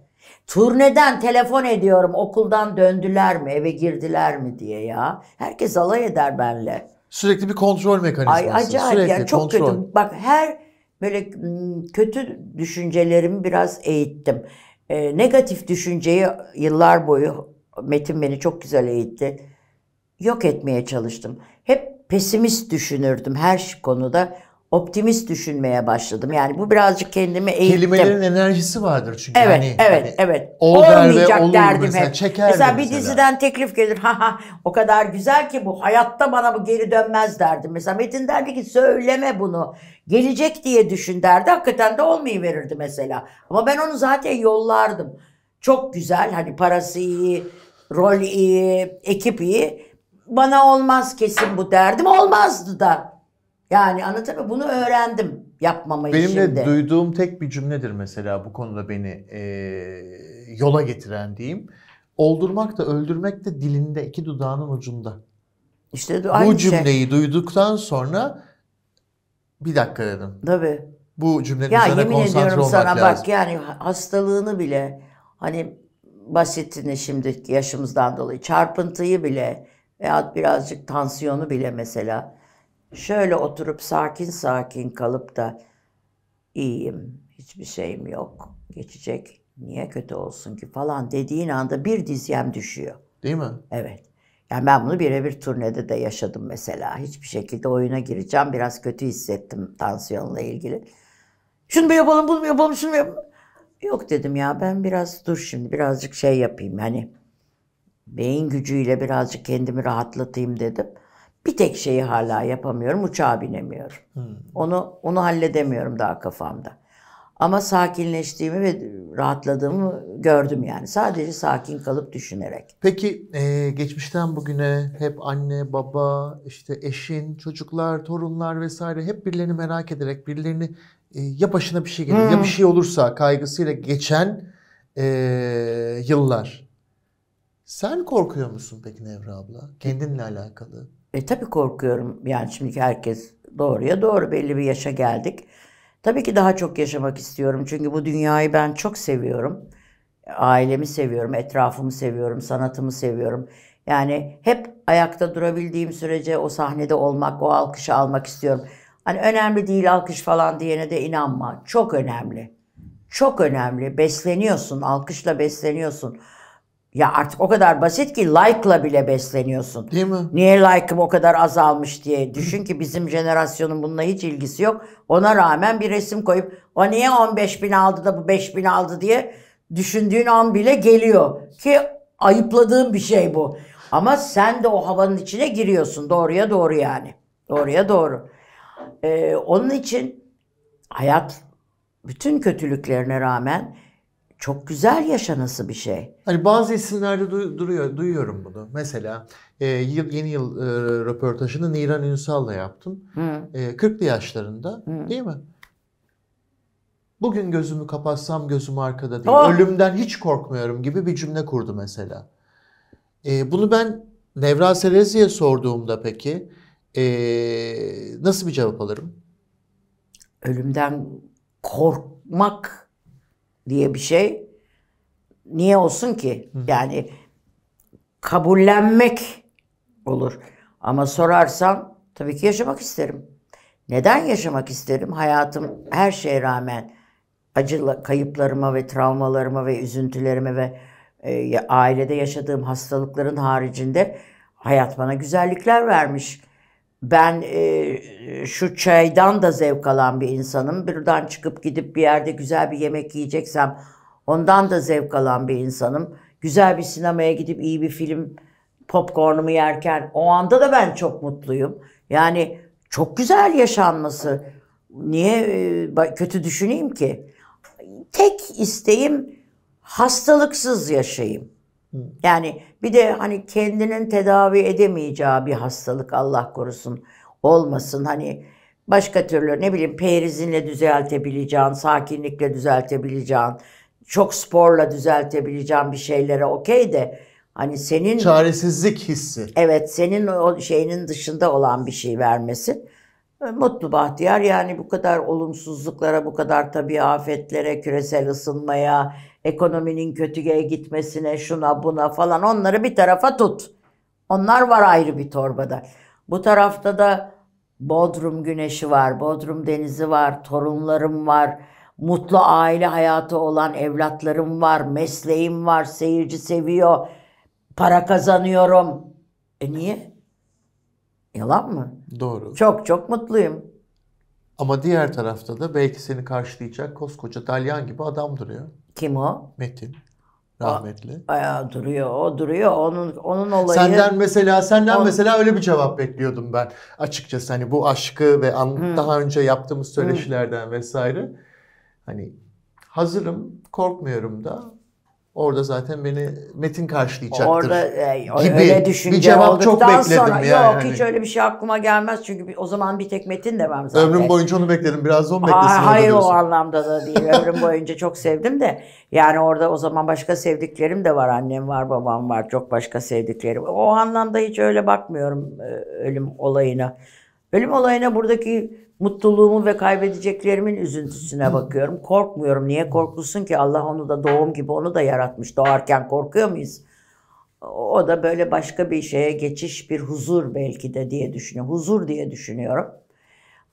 Speaker 1: Turneden telefon ediyorum okuldan döndüler mi eve girdiler mi diye ya. Herkes alay eder benle.
Speaker 2: Sürekli bir kontrol mekanizması. Ay acayip Sürekli yani çok kontrol.
Speaker 1: kötü. Bak her böyle kötü düşüncelerimi biraz eğittim. E, negatif düşünceyi yıllar boyu Metin beni çok güzel eğitti. Yok etmeye çalıştım. Hep pesimist düşünürdüm her konuda optimist düşünmeye başladım. Yani bu birazcık kendimi eğittim. Kelimelerin enerjisi vardır çünkü. Evet, hani, evet, hani evet. Olmayacak olur derdim mesela, hep. Çekerdim mesela bir mesela. diziden teklif gelir. Ha ha o kadar güzel ki bu. Hayatta bana bu geri dönmez derdim. Mesela Metin derdi ki söyleme bunu. Gelecek diye düşün derdi. Hakikaten de olmayıverirdi mesela. Ama ben onu zaten yollardım. Çok güzel hani parası iyi, rol iyi, ekip iyi. Bana olmaz kesin bu derdim. Olmazdı da. Yani anlatır mı? Bunu öğrendim yapmamayı Benim şimdi. Benim de duyduğum
Speaker 2: tek bir cümledir mesela bu konuda beni e, yola getiren diyeyim. Oldurmak da öldürmek de dilinde iki dudağının ucunda.
Speaker 1: İşte bu aynı bu şey. cümleyi
Speaker 2: şey. duyduktan sonra bir dakika dedim. Tabii. Bu cümlenin ya, üzerine konsantre olmak lazım. Yemin ediyorum sana bak yani
Speaker 1: hastalığını bile hani basitini şimdi yaşımızdan dolayı çarpıntıyı bile veyahut birazcık tansiyonu bile mesela şöyle oturup sakin sakin kalıp da iyiyim, hiçbir şeyim yok, geçecek, niye kötü olsun ki falan dediğin anda bir dizyem düşüyor. Değil mi? Evet. Yani ben bunu birebir turnede de yaşadım mesela. Hiçbir şekilde oyuna gireceğim. Biraz kötü hissettim tansiyonla ilgili. Şunu mu yapalım, bunu mu yapalım, şunu mu yapalım? Yok dedim ya ben biraz dur şimdi birazcık şey yapayım hani beyin gücüyle birazcık kendimi rahatlatayım dedim. Bir tek şeyi hala yapamıyorum. Uçağa binemiyorum. Hmm. Onu onu halledemiyorum daha kafamda. Ama sakinleştiğimi ve rahatladığımı gördüm yani. Sadece sakin kalıp düşünerek.
Speaker 2: Peki e, geçmişten bugüne hep anne, baba, işte eşin, çocuklar, torunlar vesaire hep birilerini merak ederek birilerini e, ya başına bir şey gelir hmm. ya bir hmm. şey olursa kaygısıyla geçen e,
Speaker 1: yıllar. Sen korkuyor musun peki Nevra abla? Kendinle alakalı. E tabii korkuyorum yani şimdiki herkes doğruya doğru belli bir yaşa geldik. Tabii ki daha çok yaşamak istiyorum çünkü bu dünyayı ben çok seviyorum. Ailemi seviyorum, etrafımı seviyorum, sanatımı seviyorum. Yani hep ayakta durabildiğim sürece o sahnede olmak, o alkışı almak istiyorum. Hani önemli değil alkış falan diyene de inanma. Çok önemli. Çok önemli. Besleniyorsun, alkışla besleniyorsun. Ya artık o kadar basit ki like'la bile besleniyorsun. Değil mi? Niye like'ım o kadar azalmış diye. Düşün ki bizim jenerasyonun bununla hiç ilgisi yok. Ona rağmen bir resim koyup o niye 15 bin aldı da bu 5 bin aldı diye düşündüğün an bile geliyor. Ki ayıpladığın bir şey bu. Ama sen de o havanın içine giriyorsun. Doğruya doğru yani. Doğruya doğru. Ee, onun için hayat bütün kötülüklerine rağmen çok güzel yaşanası bir şey.
Speaker 2: Hani bazı isimlerde du- duruyor, duyuyorum bunu. Mesela e, yıl, yeni yıl e, röportajını Niran Ünsal'la yaptım. Hı. E, 40'lı yaşlarında Hı. değil mi? Bugün gözümü kapatsam gözüm arkada değil. Oh. Ölümden hiç korkmuyorum gibi bir cümle kurdu mesela. E, bunu ben Nevra Serezi'ye sorduğumda peki e, nasıl bir cevap alırım?
Speaker 1: Ölümden korkmak diye bir şey niye olsun ki? Yani kabullenmek olur. Ama sorarsan tabii ki yaşamak isterim. Neden yaşamak isterim? Hayatım her şeye rağmen acı kayıplarıma ve travmalarıma ve üzüntülerime ve e, ailede yaşadığım hastalıkların haricinde hayat bana güzellikler vermiş ben e, şu çaydan da zevk alan bir insanım. Buradan çıkıp gidip bir yerde güzel bir yemek yiyeceksem ondan da zevk alan bir insanım. Güzel bir sinemaya gidip iyi bir film popcornumu yerken o anda da ben çok mutluyum. Yani çok güzel yaşanması. Niye e, kötü düşüneyim ki? Tek isteğim hastalıksız yaşayayım. Yani bir de hani kendinin tedavi edemeyeceği bir hastalık Allah korusun olmasın. Hani başka türlü ne bileyim perizinle düzeltebileceğin, sakinlikle düzeltebileceğin, çok sporla düzeltebileceğin bir şeylere okey de hani senin çaresizlik hissi. Evet, senin o şeyinin dışında olan bir şey vermesi. E, mutlu Bahtiyar yani bu kadar olumsuzluklara, bu kadar tabii afetlere, küresel ısınmaya, ekonominin kötüye gitmesine, şuna buna falan onları bir tarafa tut. Onlar var ayrı bir torbada. Bu tarafta da Bodrum güneşi var, Bodrum denizi var, torunlarım var, mutlu aile hayatı olan evlatlarım var, mesleğim var, seyirci seviyor, para kazanıyorum. E niye? Yalan mı? Doğru. Çok çok mutluyum. Ama diğer
Speaker 2: tarafta da belki seni karşılayacak koskoca dalyan gibi adam duruyor. Kim o? Metin. Rahmetli.
Speaker 1: O, aya, duruyor, o duruyor. Onun onun olayı. Senden
Speaker 2: mesela senden on... mesela öyle bir cevap bekliyordum ben. Açıkçası hani bu aşkı ve an, hmm. daha önce yaptığımız hmm. söyleşilerden hmm. vesaire. Hani hazırım, korkmuyorum da Orada zaten beni Metin karşılayacaktır. Orada e, gibi öyle düşünce bir cevap çok bekledim sonra, ya. Yok hiç hani. öyle
Speaker 1: bir şey aklıma gelmez çünkü o zaman bir tek Metin demem zaten. Ömrüm boyunca
Speaker 2: onu bekledim. Biraz da onu beklesin. Ha, hayır o
Speaker 1: anlamda da değil. Ömrüm boyunca çok sevdim de yani orada o zaman başka sevdiklerim de var. Annem var, babam var. Çok başka sevdiklerim. O anlamda hiç öyle bakmıyorum e, ölüm olayına. Ölüm olayına buradaki mutluluğumu ve kaybedeceklerimin üzüntüsüne bakıyorum. Korkmuyorum. Niye korkulsun ki? Allah onu da doğum gibi onu da yaratmış. Doğarken korkuyor muyuz? O da böyle başka bir şeye geçiş, bir huzur belki de diye düşünüyorum. Huzur diye düşünüyorum.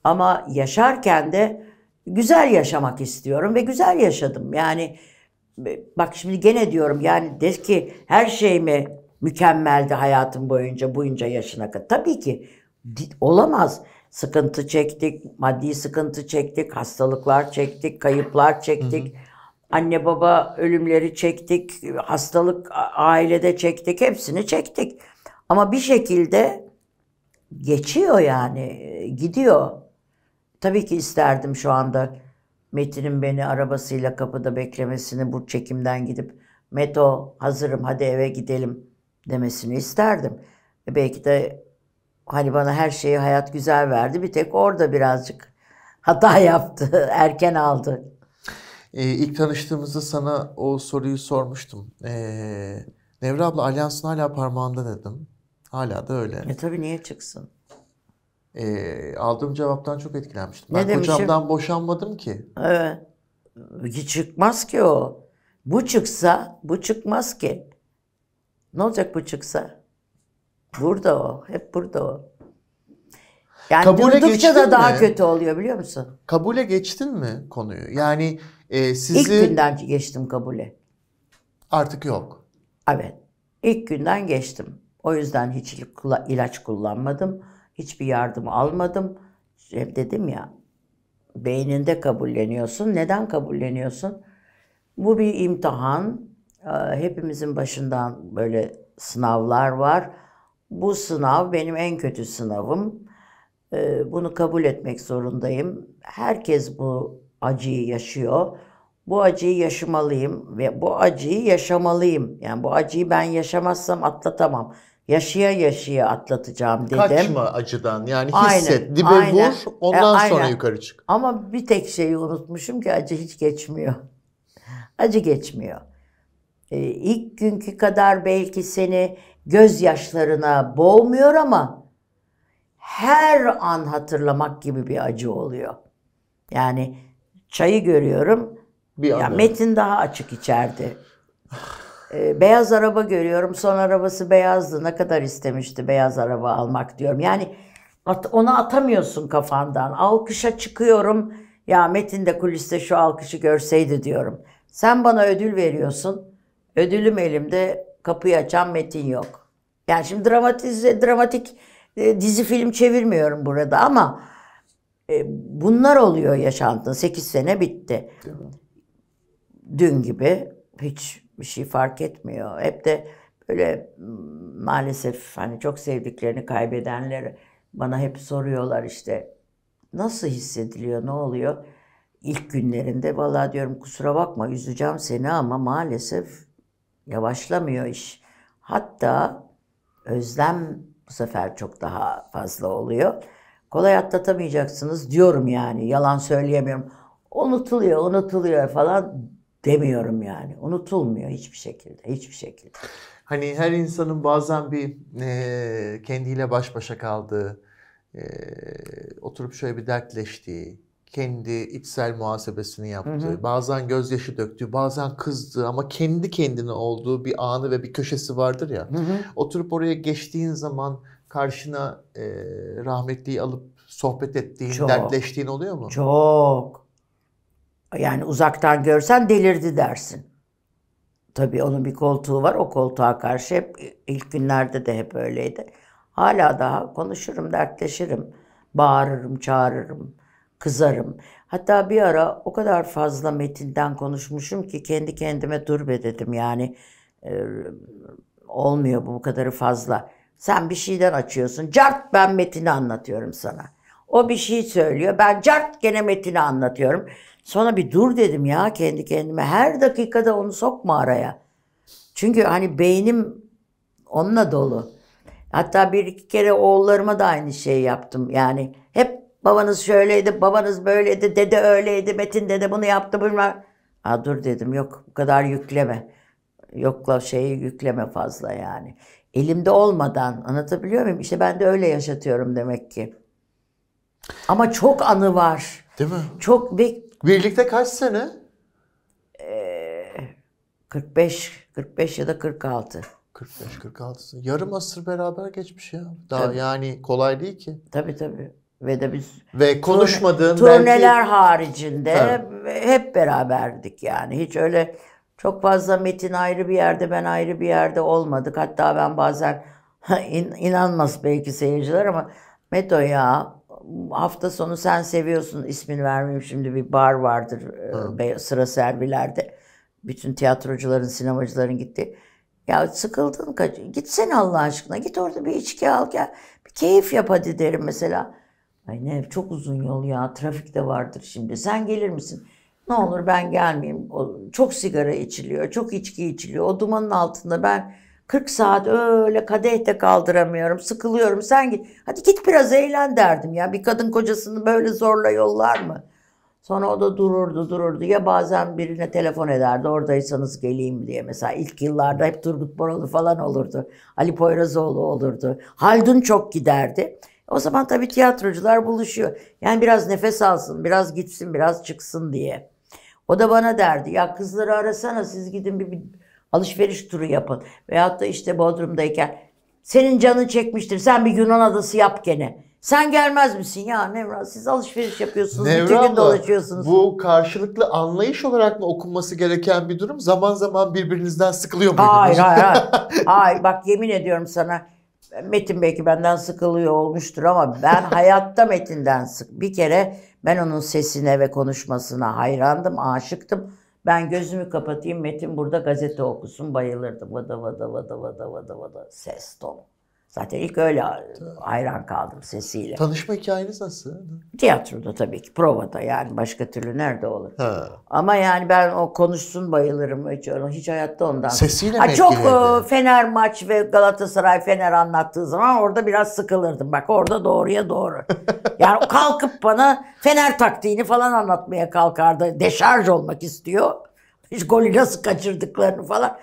Speaker 1: Ama yaşarken de güzel yaşamak istiyorum ve güzel yaşadım. Yani bak şimdi gene diyorum yani de ki her şey mi mükemmeldi hayatım boyunca, boyunca yaşına kadar. Tabii ki olamaz. Sıkıntı çektik, maddi sıkıntı çektik, hastalıklar çektik, kayıplar çektik. Hı hı. Anne baba ölümleri çektik, hastalık ailede çektik, hepsini çektik. Ama bir şekilde geçiyor yani, gidiyor. Tabii ki isterdim şu anda Metin'in beni arabasıyla kapıda beklemesini bu çekimden gidip Meto hazırım hadi eve gidelim demesini isterdim. E, belki de hani bana her şeyi hayat güzel verdi. Bir tek orada birazcık hata yaptı. Erken aldı.
Speaker 2: Ee, ilk tanıştığımızda sana o soruyu sormuştum. Ee, Nevra abla alyansın hala parmağında dedim. Hala da öyle. E tabii niye
Speaker 1: çıksın? Ee, aldığım cevaptan çok etkilenmiştim. Ne ben demişim? kocamdan
Speaker 2: boşanmadım ki.
Speaker 1: Evet. Hiç çıkmaz ki o. Bu çıksa, bu çıkmaz ki. Ne olacak bu çıksa? Burada o. Hep burada o. Yani Kabule durdukça da mi? daha kötü oluyor biliyor musun? Kabule geçtin mi konuyu? Yani e, sizi... İlk günden geçtim kabule. Artık yok. Evet. İlk günden geçtim. O yüzden hiç ilaç kullanmadım. Hiçbir yardım almadım. E, dedim ya beyninde kabulleniyorsun. Neden kabulleniyorsun? Bu bir imtihan. E, hepimizin başından böyle sınavlar var bu sınav benim en kötü sınavım. Ee, bunu kabul etmek zorundayım. Herkes bu acıyı yaşıyor. Bu acıyı yaşamalıyım ve bu acıyı yaşamalıyım. Yani bu acıyı ben yaşamazsam atlatamam. Yaşaya yaşaya atlatacağım dedim. Kaçma acıdan yani hisset, aynen, dibe aynen. vur ondan e, aynen. sonra yukarı çık. Ama bir tek şeyi unutmuşum ki acı hiç geçmiyor. Acı geçmiyor. Ee, ilk günkü kadar belki seni gözyaşlarına boğmuyor ama her an hatırlamak gibi bir acı oluyor. Yani çayı görüyorum. Bir ya Metin daha açık içerdi. Ee, beyaz araba görüyorum. Son arabası beyazdı. Ne kadar istemişti beyaz araba almak diyorum. Yani at, onu atamıyorsun kafandan. Alkışa çıkıyorum. Ya Metin de kuliste şu alkışı görseydi diyorum. Sen bana ödül veriyorsun. Ödülüm elimde kapıyı açan metin yok. Yani şimdi dramatize, dramatik e, dizi film çevirmiyorum burada ama e, bunlar oluyor yaşantın. 8 sene bitti. Dün gibi hiç bir şey fark etmiyor. Hep de böyle maalesef hani çok sevdiklerini kaybedenleri bana hep soruyorlar işte nasıl hissediliyor, ne oluyor? İlk günlerinde valla diyorum kusura bakma üzeceğim seni ama maalesef Yavaşlamıyor iş. Hatta özlem bu sefer çok daha fazla oluyor. Kolay atlatamayacaksınız diyorum yani. Yalan söyleyemiyorum. Unutuluyor, unutuluyor falan demiyorum yani. Unutulmuyor hiçbir şekilde, hiçbir
Speaker 2: şekilde. Hani her insanın bazen bir e, kendiyle baş başa kaldığı, e, oturup şöyle bir dertleştiği, kendi içsel muhasebesini yaptığı, hı hı. bazen gözyaşı döktüğü, bazen kızdığı ama kendi kendine olduğu bir anı ve bir köşesi vardır ya. Hı hı. Oturup oraya geçtiğin zaman karşına e, rahmetliyi alıp sohbet ettiğin, Çok. dertleştiğin oluyor mu?
Speaker 1: Çok. Yani uzaktan görsen delirdi dersin. Tabii onun bir koltuğu var. O koltuğa karşı hep e, ilk günlerde de hep öyleydi. Hala daha konuşurum, dertleşirim. Bağırırım, çağırırım kızarım. Hatta bir ara o kadar fazla metinden konuşmuşum ki kendi kendime dur be dedim yani ee, olmuyor bu, bu kadarı fazla. Sen bir şeyden açıyorsun. Cart ben metini anlatıyorum sana. O bir şey söylüyor. Ben cart gene metini anlatıyorum. Sonra bir dur dedim ya kendi kendime. Her dakikada onu sokma araya. Çünkü hani beynim onunla dolu. Hatta bir iki kere oğullarıma da aynı şeyi yaptım. Yani Babanız şöyleydi, babanız böyleydi, dede öyleydi, Metin dede bunu yaptı, bunlar. Ha dur dedim yok bu kadar yükleme. Yokla şeyi yükleme fazla yani. Elimde olmadan anlatabiliyor muyum? İşte ben de öyle yaşatıyorum demek ki. Ama çok anı var. Değil mi? Çok ve Birlikte kaç sene? 45, ee, 45 ya da 46. 45, 46. Yarım
Speaker 2: asır beraber geçmiş ya. Daha tabii.
Speaker 1: yani kolay değil ki. Tabii tabii. Ve de biz ve konuşmadığın turne, turneler belki... haricinde ha. hep beraberdik yani. Hiç öyle çok fazla Metin ayrı bir yerde, ben ayrı bir yerde olmadık. Hatta ben bazen in, inanmaz belki seyirciler ama Meto ya hafta sonu sen seviyorsun ismini vermeyeyim şimdi bir bar vardır e, Hı. sıra servilerde. Bütün tiyatrocuların, sinemacıların gitti. Ya sıkıldın kaç gitsene Allah aşkına git orada bir içki al gel bir keyif yap hadi derim mesela. Ay ne çok uzun yol ya trafik de vardır şimdi sen gelir misin? Ne olur ben gelmeyeyim. Çok sigara içiliyor, çok içki içiliyor. O dumanın altında ben 40 saat öyle kadeh de kaldıramıyorum. Sıkılıyorum sen git. Hadi git biraz eğlen derdim ya. Bir kadın kocasını böyle zorla yollar mı? Sonra o da dururdu dururdu. Ya bazen birine telefon ederdi. Oradaysanız geleyim diye. Mesela ilk yıllarda hep Turgut Boralı falan olurdu. Ali Poyrazoğlu olurdu. Haldun çok giderdi. O zaman tabii tiyatrocular buluşuyor. Yani biraz nefes alsın, biraz gitsin, biraz çıksın diye. O da bana derdi ya kızları arasana siz gidin bir, bir alışveriş turu yapın. Veyahut da işte Bodrum'dayken senin canın çekmiştir sen bir Yunan adası yap gene. Sen gelmez misin ya Nevra? Siz alışveriş yapıyorsunuz, Nevra bütün gün dolaşıyorsunuz.
Speaker 2: Bu karşılıklı anlayış olarak mı okunması gereken bir durum? Zaman zaman birbirinizden sıkılıyor muydunuz? Hayır hayır hayır.
Speaker 1: hayır bak yemin ediyorum sana Metin belki benden sıkılıyor olmuştur ama ben hayatta Metin'den sık. Bir kere ben onun sesine ve konuşmasına hayrandım, aşıktım. Ben gözümü kapatayım Metin burada gazete okusun bayılırdım. Vada vada vada vada vada vada ses tonu. Zaten ilk öyle hayran kaldım sesiyle. Tanışma hikayeniz nasıl? Tiyatroda tabii ki, provada yani başka türlü nerede olur. Ha. Ama yani ben o konuşsun bayılırım hiç, hiç hayatta ondan. Sesiyle ha, mi Çok etkiledi? E, Fener maç ve Galatasaray Fener anlattığı zaman orada biraz sıkılırdım. Bak orada doğruya doğru. yani kalkıp bana Fener taktiğini falan anlatmaya kalkardı. Deşarj olmak istiyor. Hiç golü nasıl kaçırdıklarını falan.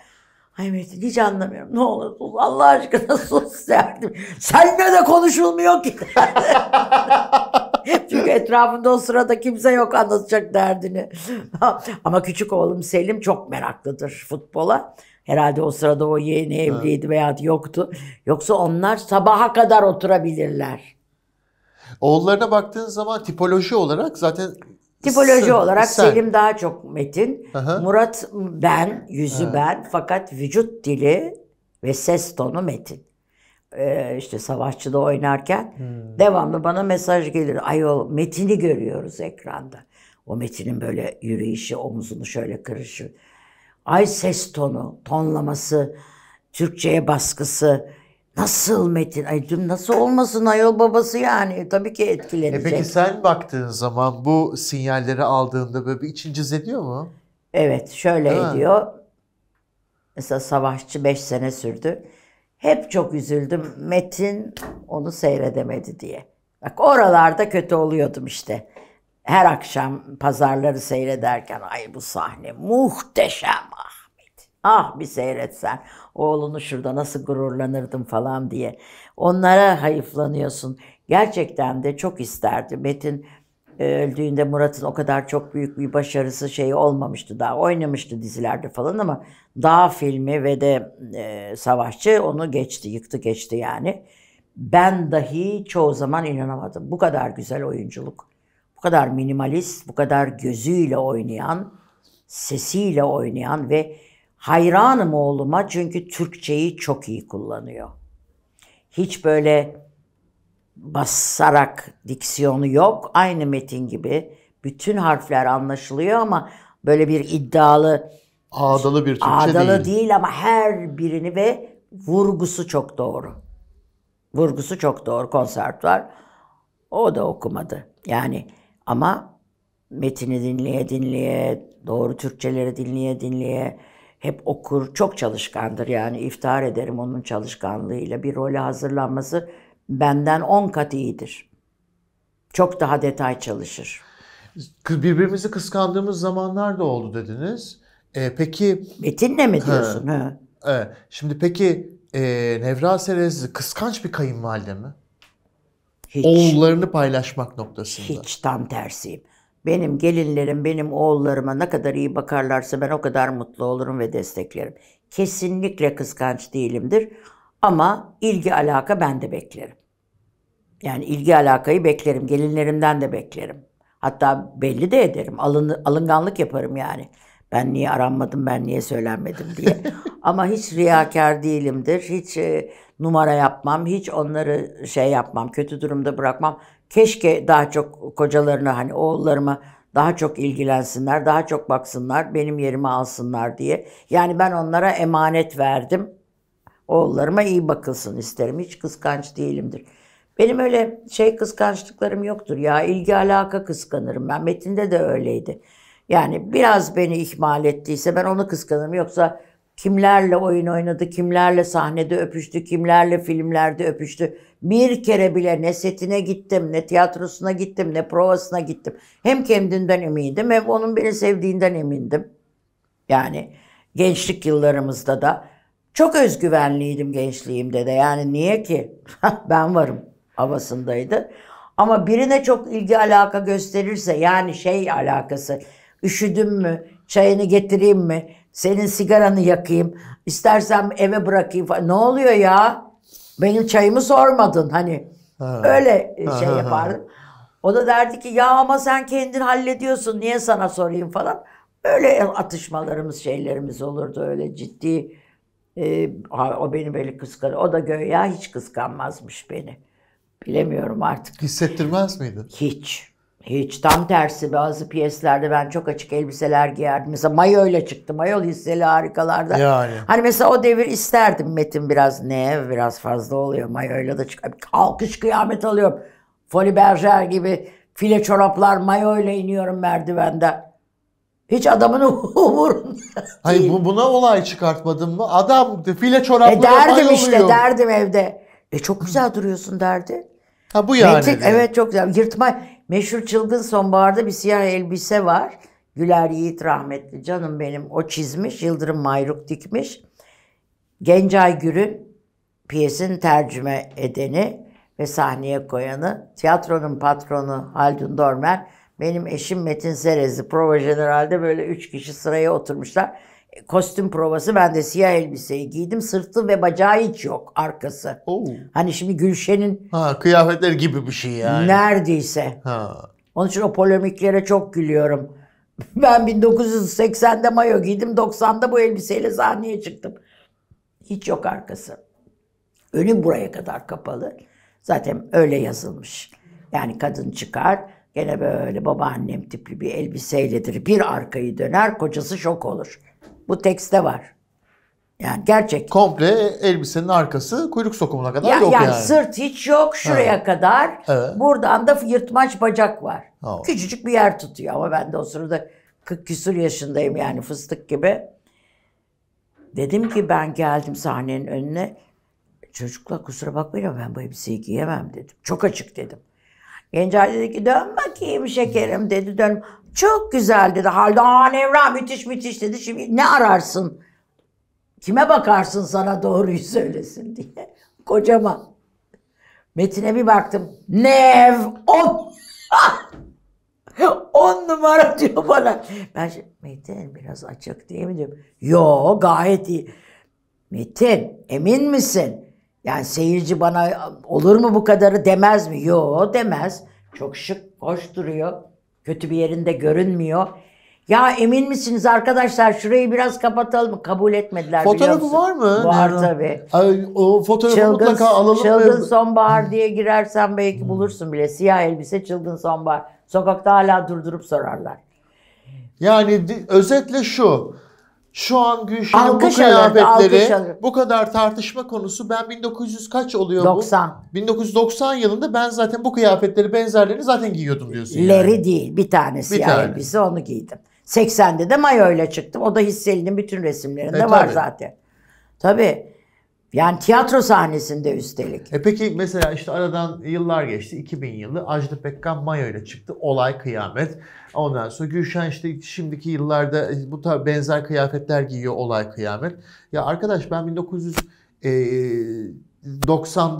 Speaker 1: Ay Metin hiç anlamıyorum. Ne olur sus. Allah aşkına sus derdim. Seninle de konuşulmuyor ki. Çünkü etrafında o sırada kimse yok anlatacak derdini. Ama küçük oğlum Selim çok meraklıdır futbola. Herhalde o sırada o yeğeni evliydi veya yoktu. Yoksa onlar sabaha kadar oturabilirler.
Speaker 2: Oğullarına baktığın zaman tipoloji olarak zaten Tipoloji Sen, olarak sen. Selim
Speaker 1: daha çok Metin, Aha. Murat ben, yüzü Ha. ben fakat vücut dili ve ses tonu Metin. Ee, işte savaşçıda oynarken hmm. devamlı bana mesaj gelir. Ayol Metin'i görüyoruz ekranda. O Metin'in böyle yürüyüşü, omuzunu şöyle kırışı. Ay ses tonu, tonlaması, Türkçe'ye baskısı, Nasıl Metin? Ay nasıl olmasın ayol babası yani. Tabii ki etkilenecek. E peki
Speaker 2: sen baktığın zaman bu sinyalleri aldığında böyle bir için cız ediyor mu?
Speaker 1: Evet şöyle ha. ediyor. Mesela Savaşçı 5 sene sürdü. Hep çok üzüldüm. Metin onu seyredemedi diye. Bak oralarda kötü oluyordum işte. Her akşam pazarları seyrederken ay bu sahne muhteşem Ah bir seyretsen oğlunu şurada nasıl gururlanırdım falan diye. Onlara hayıflanıyorsun. Gerçekten de çok isterdi. Metin e, öldüğünde Murat'ın o kadar çok büyük bir başarısı şey olmamıştı daha. Oynamıştı dizilerde falan ama Dağ filmi ve de e, Savaşçı onu geçti, yıktı geçti yani. Ben dahi çoğu zaman inanamadım. Bu kadar güzel oyunculuk, bu kadar minimalist, bu kadar gözüyle oynayan, sesiyle oynayan ve Hayranım oğluma çünkü Türkçeyi çok iyi kullanıyor. Hiç böyle basarak diksiyonu yok. Aynı metin gibi bütün harfler anlaşılıyor ama böyle bir iddialı ağdalı bir Türkçe ağdalı değil. değil ama her birini ve vurgusu çok doğru. Vurgusu çok doğru konservatuvar. O da okumadı. Yani ama metini dinleye dinleye, doğru Türkçeleri dinleye dinleye, hep okur, çok çalışkandır yani iftihar ederim onun çalışkanlığıyla. Bir role hazırlanması benden on kat iyidir. Çok daha detay çalışır. Birbirimizi kıskandığımız zamanlar da oldu dediniz. Ee, peki... Metinle mi diyorsun? He. He.
Speaker 2: Evet. Şimdi peki e, Nevra Serezli kıskanç bir kayınvalide mi?
Speaker 1: Hiç. Oğullarını paylaşmak noktasında. Hiç tam tersiyim. Benim gelinlerim, benim oğullarıma ne kadar iyi bakarlarsa ben o kadar mutlu olurum ve desteklerim. Kesinlikle kıskanç değilimdir ama ilgi alaka ben de beklerim. Yani ilgi alakayı beklerim, gelinlerimden de beklerim. Hatta belli de ederim, alın, alınganlık yaparım yani. Ben niye aranmadım, ben niye söylenmedim diye. ama hiç riyakar değilimdir, hiç e, numara yapmam, hiç onları şey yapmam, kötü durumda bırakmam. Keşke daha çok kocalarına hani oğullarıma daha çok ilgilensinler, daha çok baksınlar, benim yerimi alsınlar diye. Yani ben onlara emanet verdim. Oğullarıma iyi bakılsın isterim. Hiç kıskanç değilimdir. Benim öyle şey kıskançlıklarım yoktur ya. ilgi alaka kıskanırım ben. Metin'de de öyleydi. Yani biraz beni ihmal ettiyse ben onu kıskanırım. Yoksa Kimlerle oyun oynadı, kimlerle sahnede öpüştü, kimlerle filmlerde öpüştü. Bir kere bile ne setine gittim, ne tiyatrosuna gittim, ne provasına gittim. Hem kendimden emindim hem onun beni sevdiğinden emindim. Yani gençlik yıllarımızda da çok özgüvenliydim gençliğimde de. Yani niye ki? ben varım havasındaydı. Ama birine çok ilgi alaka gösterirse yani şey alakası üşüdüm mü, çayını getireyim mi, senin sigaranı yakayım. İstersem eve bırakayım falan. Ne oluyor ya? Benim çayımı sormadın hani. Ha. Öyle e, şey ha, yapardım. O da derdi ki ya ama sen kendin hallediyorsun. Niye sana sorayım falan. Böyle atışmalarımız şeylerimiz olurdu. Öyle ciddi. Ee, o beni böyle kıskanır. O da göğe hiç kıskanmazmış beni. Bilemiyorum artık.
Speaker 2: Hissettirmez miydin?
Speaker 1: Hiç. Hiç tam tersi bazı piyeslerde ben çok açık elbiseler giyerdim. Mesela mayo ile çıktı. Mayo hisseli harikalarda. Yani. Hani mesela o devir isterdim Metin biraz ne biraz fazla oluyor. Mayo ile de çık kalkış kıyamet alıyorum. Foli Berger gibi file çoraplar mayo ile iniyorum merdivenden. Hiç adamın umurunda Hayır değil. bu, buna olay çıkartmadın mı?
Speaker 2: Adam file çoraplı e derdim işte oluyor.
Speaker 1: derdim evde. E çok güzel duruyorsun derdi. Ha bu yani. Metin, evet çok güzel. Yırtma Meşhur Çılgın Sonbahar'da bir siyah elbise var. Güler Yiğit rahmetli canım benim o çizmiş. Yıldırım Mayruk dikmiş. Gencay Gür'ün piyesin tercüme edeni ve sahneye koyanı, tiyatronun patronu Haldun Dormer, benim eşim Metin Serezli, Prova General'de böyle üç kişi sıraya oturmuşlar kostüm provası ben de siyah elbiseyi giydim. Sırtı ve bacağı hiç yok arkası. Oo. Hani şimdi Gülşen'in... Ha, kıyafetler
Speaker 2: gibi bir şey yani.
Speaker 1: Neredeyse. Ha. Onun için o polemiklere çok gülüyorum. Ben 1980'de mayo giydim. 90'da bu elbiseyle sahneye çıktım. Hiç yok arkası. Önü buraya kadar kapalı. Zaten öyle yazılmış. Yani kadın çıkar. Gene böyle babaannem tipli bir elbiseyledir. Bir arkayı döner. Kocası şok olur. Bu tekste var. Yani gerçek. Komple elbisenin arkası kuyruk sokumuna kadar ya, yok yani. Yani sırt hiç yok şuraya evet. kadar. Evet. Buradan da yırtmaç bacak var. Evet. Küçücük bir yer tutuyor ama ben de o sırada 40 küsur yaşındayım yani fıstık gibi. Dedim ki ben geldim sahnenin önüne. Çocuklar kusura bakmayın ama ben bu elbiseyi giyemem dedim. Çok açık dedim. Gencay dedi ki dön bakayım şekerim dedi dön. Çok güzel dedi. Halde aa Nevra müthiş müthiş dedi. Şimdi ne ararsın? Kime bakarsın sana doğruyu söylesin diye. Kocaman. Metin'e bir baktım. Nev on. on numara diyor bana. Ben şimdi, Metin biraz açık diye mi diyorum? Yo gayet iyi. Metin emin misin? Yani seyirci bana olur mu bu kadarı demez mi? Yo demez. Çok şık, hoş duruyor. Kötü bir yerinde görünmüyor. Ya emin misiniz arkadaşlar şurayı biraz kapatalım. Kabul etmediler Fotoğrafı var mı? Var tabii.
Speaker 2: Ay, o fotoğrafı çılgın, mutlaka alalım. Çılgın ve... Ee,
Speaker 1: sonbahar diye hmm. girersen belki hmm. bulursun bile. Siyah elbise çılgın sonbahar. Sokakta hala durdurup sorarlar.
Speaker 2: Yani özetle şu. Şu an Gülşen'in bu kıyafetleri bu kadar tartışma konusu. Ben 1900 kaç oluyor bu? 90. 1990 yılında ben zaten bu kıyafetleri benzerlerini zaten giyiyordum
Speaker 1: diyorsun. yani. değil bir tanesi. siyah tane. elbise onu giydim. 80'de de mayo ile çıktım. O da Hisseli'nin bütün resimlerinde E, var tabii. zaten. Tabii. Yani tiyatro sahnesinde üstelik.
Speaker 2: E peki mesela işte aradan yıllar geçti. 2000 yılı Ajda Pekkan Mayo ile çıktı. Olay kıyamet. Ondan sonra Gülşen işte şimdiki yıllarda e, bu tar- benzer kıyafetler giyiyor olay kıyamet. Ya arkadaş ben 1990'da,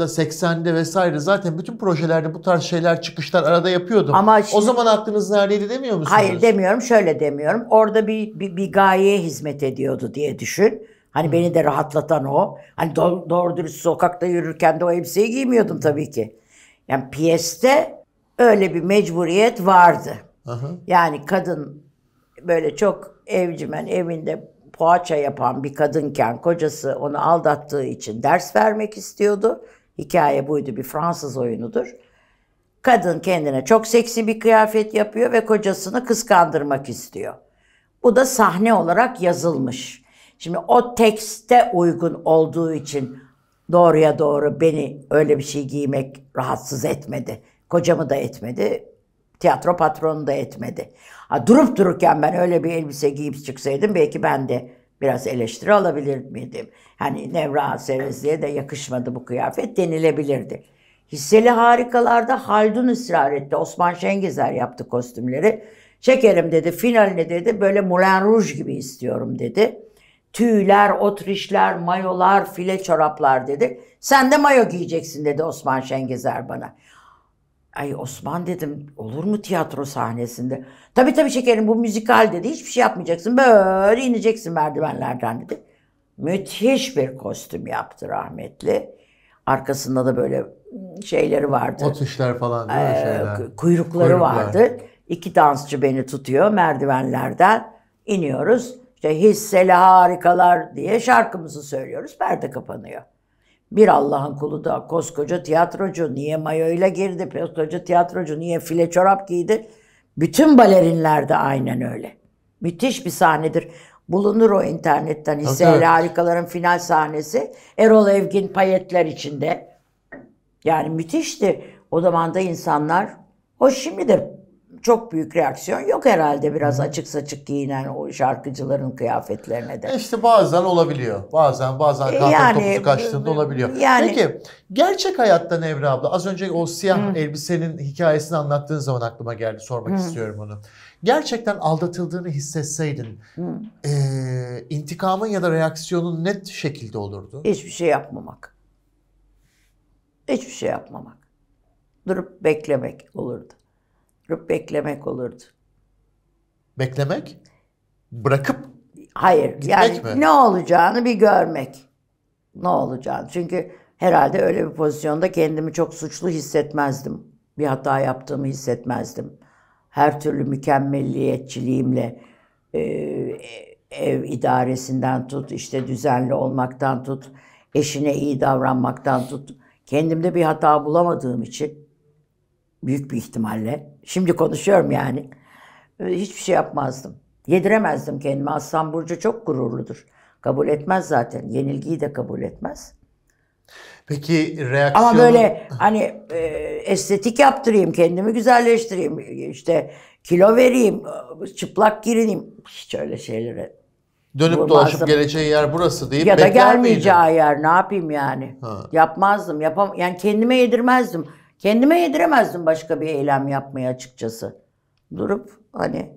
Speaker 2: e, 80'de vesaire zaten bütün projelerde bu tarz şeyler çıkışlar arada yapıyordum. Ama şimdi, o zaman
Speaker 1: aklınız neredeydi demiyor musunuz? Hayır demiyorum, şöyle demiyorum. Orada bir bir, bir gayeye hizmet ediyordu diye düşün. Hani hmm. beni de rahatlatan o. Hani do, doğru dürüst sokakta yürürken de o elbiseyi giymiyordum tabii ki. Yani piyeste öyle bir mecburiyet vardı. Aha. Yani kadın böyle çok evcimen evinde poğaça yapan bir kadınken kocası onu aldattığı için ders vermek istiyordu. Hikaye buydu bir Fransız oyunudur. Kadın kendine çok seksi bir kıyafet yapıyor ve kocasını kıskandırmak istiyor. Bu da sahne olarak yazılmış. Şimdi o tekste uygun olduğu için doğruya doğru beni öyle bir şey giymek rahatsız etmedi. Kocamı da etmedi, Tiyatro patronu da etmedi. Ha, durup dururken ben öyle bir elbise giyip çıksaydım belki ben de biraz eleştiri alabilir miydim? Hani Nevra Serezli'ye de yakışmadı bu kıyafet denilebilirdi. Hisseli harikalarda Haldun ısrar etti. Osman Şengizer yaptı kostümleri. Çekerim dedi finalini dedi böyle Moulin Rouge gibi istiyorum dedi. Tüyler, otrişler, mayolar, file çoraplar dedi. Sen de mayo giyeceksin dedi Osman Şengizer bana. Ay Osman dedim olur mu tiyatro sahnesinde? Tabii tabii şekerim bu müzikal dedi. Hiçbir şey yapmayacaksın. Böyle ineceksin merdivenlerden dedi. Müthiş bir kostüm yaptı rahmetli. Arkasında da böyle şeyleri vardı. Otuşlar falan değil mi? Ee, şeyler. Kuyrukları Kuyruklar. vardı. İki dansçı beni tutuyor merdivenlerden. iniyoruz. İşte hisseli harikalar diye şarkımızı söylüyoruz. Perde kapanıyor. Bir Allah'ın kulu da koskoca tiyatrocu niye mayoyla girdi, koskoca tiyatrocu niye file çorap giydi? Bütün balerinler de aynen öyle. Müthiş bir sahnedir. Bulunur o internetten hisse evet. harikaların final sahnesi. Erol Evgin payetler içinde. Yani müthişti. O zaman da insanlar, o şimdi de çok büyük reaksiyon yok herhalde biraz açık saçık giyinen o şarkıcıların kıyafetlerine de. İşte bazen olabiliyor.
Speaker 2: Bazen bazen e kahve yani, topuzu kaçtığında e, olabiliyor. Yani, Peki gerçek hayatta Nevra abla az önce o siyah hı. elbisenin hikayesini anlattığın zaman aklıma geldi sormak hı. istiyorum onu. Gerçekten aldatıldığını hissetseydin e, intikamın ya da reaksiyonun net şekilde olurdu. Hiçbir
Speaker 1: şey yapmamak. Hiçbir şey yapmamak. Durup beklemek olurdu beklemek olurdu. Beklemek? Bırakıp Hayır. yani mi? ne olacağını bir görmek. Ne olacağını. Çünkü herhalde öyle bir pozisyonda kendimi çok suçlu hissetmezdim. Bir hata yaptığımı hissetmezdim. Her türlü mükemmelliyetçiliğimle e, ev idaresinden tut, işte düzenli olmaktan tut, eşine iyi davranmaktan tut. Kendimde bir hata bulamadığım için büyük bir ihtimalle Şimdi konuşuyorum yani. Ee, hiçbir şey yapmazdım. Yediremezdim kendimi. Aslan Burcu çok gururludur. Kabul etmez zaten. Yenilgiyi de kabul etmez. Peki
Speaker 2: reaksiyon... Ama böyle
Speaker 1: hani e, estetik yaptırayım, kendimi güzelleştireyim, işte kilo vereyim, çıplak gireyim. Hiç öyle şeylere
Speaker 2: Dönüp Bulmazdım. dolaşıp geleceği yer burası deyip Ya da gelmeyeceği
Speaker 1: miydin? yer ne yapayım yani. Ha. Yapmazdım. Yapam yani kendime yedirmezdim. Kendime yediremezdim başka bir eylem yapmayı açıkçası. Durup hani...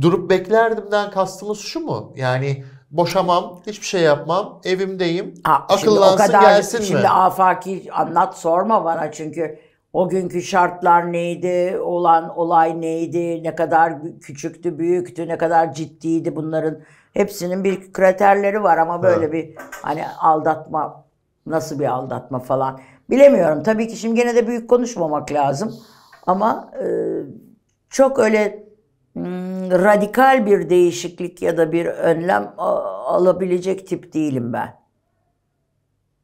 Speaker 2: Durup beklerdimden kastımız şu mu? Yani boşamam, hiçbir şey yapmam,
Speaker 1: evimdeyim, ha, akıllansın kadar, gelsin şimdi mi? Şimdi afaki anlat sorma bana çünkü o günkü şartlar neydi, olan olay neydi, ne kadar küçüktü, büyüktü, ne kadar ciddiydi bunların hepsinin bir kriterleri var ama böyle ha. bir hani aldatma nasıl bir aldatma falan. Bilemiyorum. Tabii ki şimdi gene de büyük konuşmamak lazım. Ama e, çok öyle hmm, radikal bir değişiklik ya da bir önlem alabilecek tip değilim ben.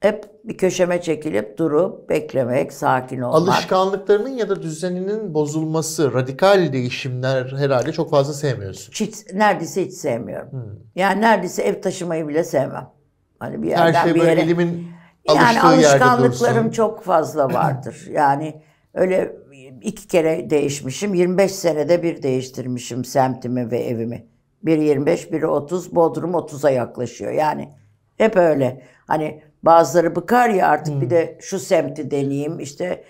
Speaker 1: Hep bir köşeme çekilip durup beklemek, sakin olmak.
Speaker 2: Alışkanlıklarının ya da düzeninin bozulması, radikal değişimler herhalde çok fazla sevmiyorsun.
Speaker 1: Hiç, neredeyse hiç sevmiyorum. Hmm. Yani neredeyse ev taşımayı bile sevmem. Hani bir yerden Her şey bir yere... elimin yani alışkanlıklarım çok fazla vardır. yani öyle iki kere değişmişim. 25 senede bir değiştirmişim semtimi ve evimi. Biri 25, biri 30. Bodrum 30'a yaklaşıyor. Yani hep öyle. Hani bazıları bıkar ya artık hmm. bir de şu semti deneyeyim. işte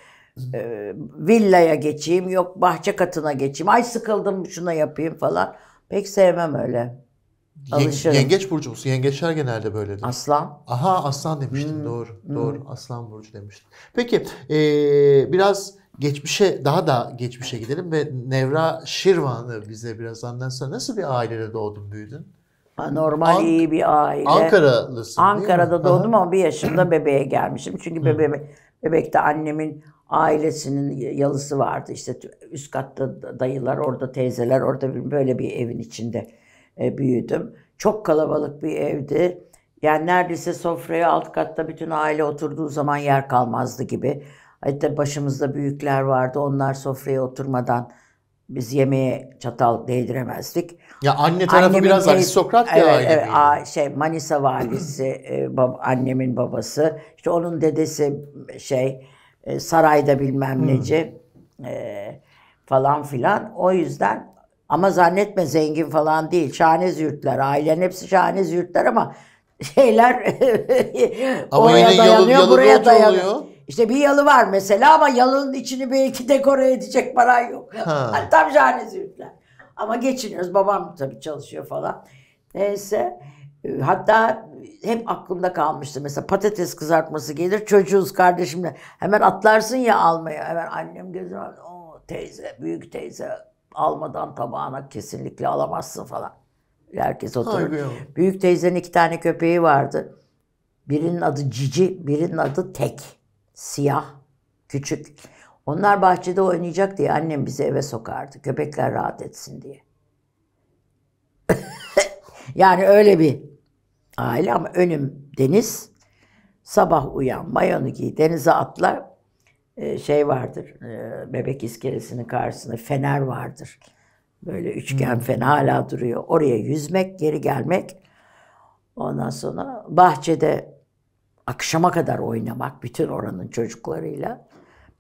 Speaker 1: e, villaya geçeyim, yok bahçe katına geçeyim. Ay sıkıldım şuna yapayım falan. Pek sevmem öyle.
Speaker 2: Alışırım. Yengeç
Speaker 1: burcu musun? Yengeçler genelde böyledir. Aslan.
Speaker 2: Aha aslan demiştin hmm. doğru. Hmm. Doğru hmm. aslan burcu demiştin. Peki ee, biraz geçmişe daha da geçmişe gidelim ve Nevra Şirvan'ı bize biraz
Speaker 1: anlatsana. Nasıl bir ailede doğdun büyüdün? Normal Ank- iyi bir aile. Ankaralısın Ankara'da doğdum Aha. ama bir yaşımda bebeğe gelmişim. Çünkü bebeğim, bebekte annemin ailesinin yalısı vardı. İşte üst katta dayılar, orada teyzeler, orada böyle bir evin içinde e, büyüdüm. Çok kalabalık bir evdi. Yani neredeyse sofraya alt katta bütün aile oturduğu zaman yer kalmazdı gibi. Hatta e, başımızda büyükler vardı. Onlar sofraya oturmadan biz yemeğe çatal değdiremezdik. Ya anne tarafı Annemin biraz teyze, aristokrat evet, ya. Evet, a, şey Manisa valisi, e, bab, annemin babası. İşte onun dedesi şey e, sarayda bilmem hmm. nece e, falan filan. O yüzden ama zannetme zengin falan değil. Şahane züğürtler. Ailen hepsi şahane züğürtler ama şeyler ama oraya dayanıyor, yalı, buraya dayanıyor. Oluyor. İşte bir yalı var mesela ama yalının içini belki dekore edecek para yok. Ha. Hani tam şahane züğürtler. Ama geçiniyoruz. Babam tabii çalışıyor falan. Neyse. Hatta hep aklımda kalmıştı. Mesela patates kızartması gelir çocuğuz kardeşimle. Hemen atlarsın ya almaya. Hemen annem gözüme o teyze, büyük teyze almadan tabağına kesinlikle alamazsın falan. Herkes oturuyor. Büyük teyzenin iki tane köpeği vardı. Birinin adı Cici, birinin adı Tek. Siyah, küçük. Onlar bahçede oynayacak diye annem bizi eve sokardı. Köpekler rahat etsin diye. yani öyle bir aile ama önüm deniz. Sabah uyan, mayonu giy, denize atlar. E, şey vardır. E, bebek iskelesinin karşısında fener vardır. Böyle üçgen hmm. fener hala duruyor. Oraya yüzmek, geri gelmek. Ondan sonra bahçede akşama kadar oynamak bütün oranın çocuklarıyla.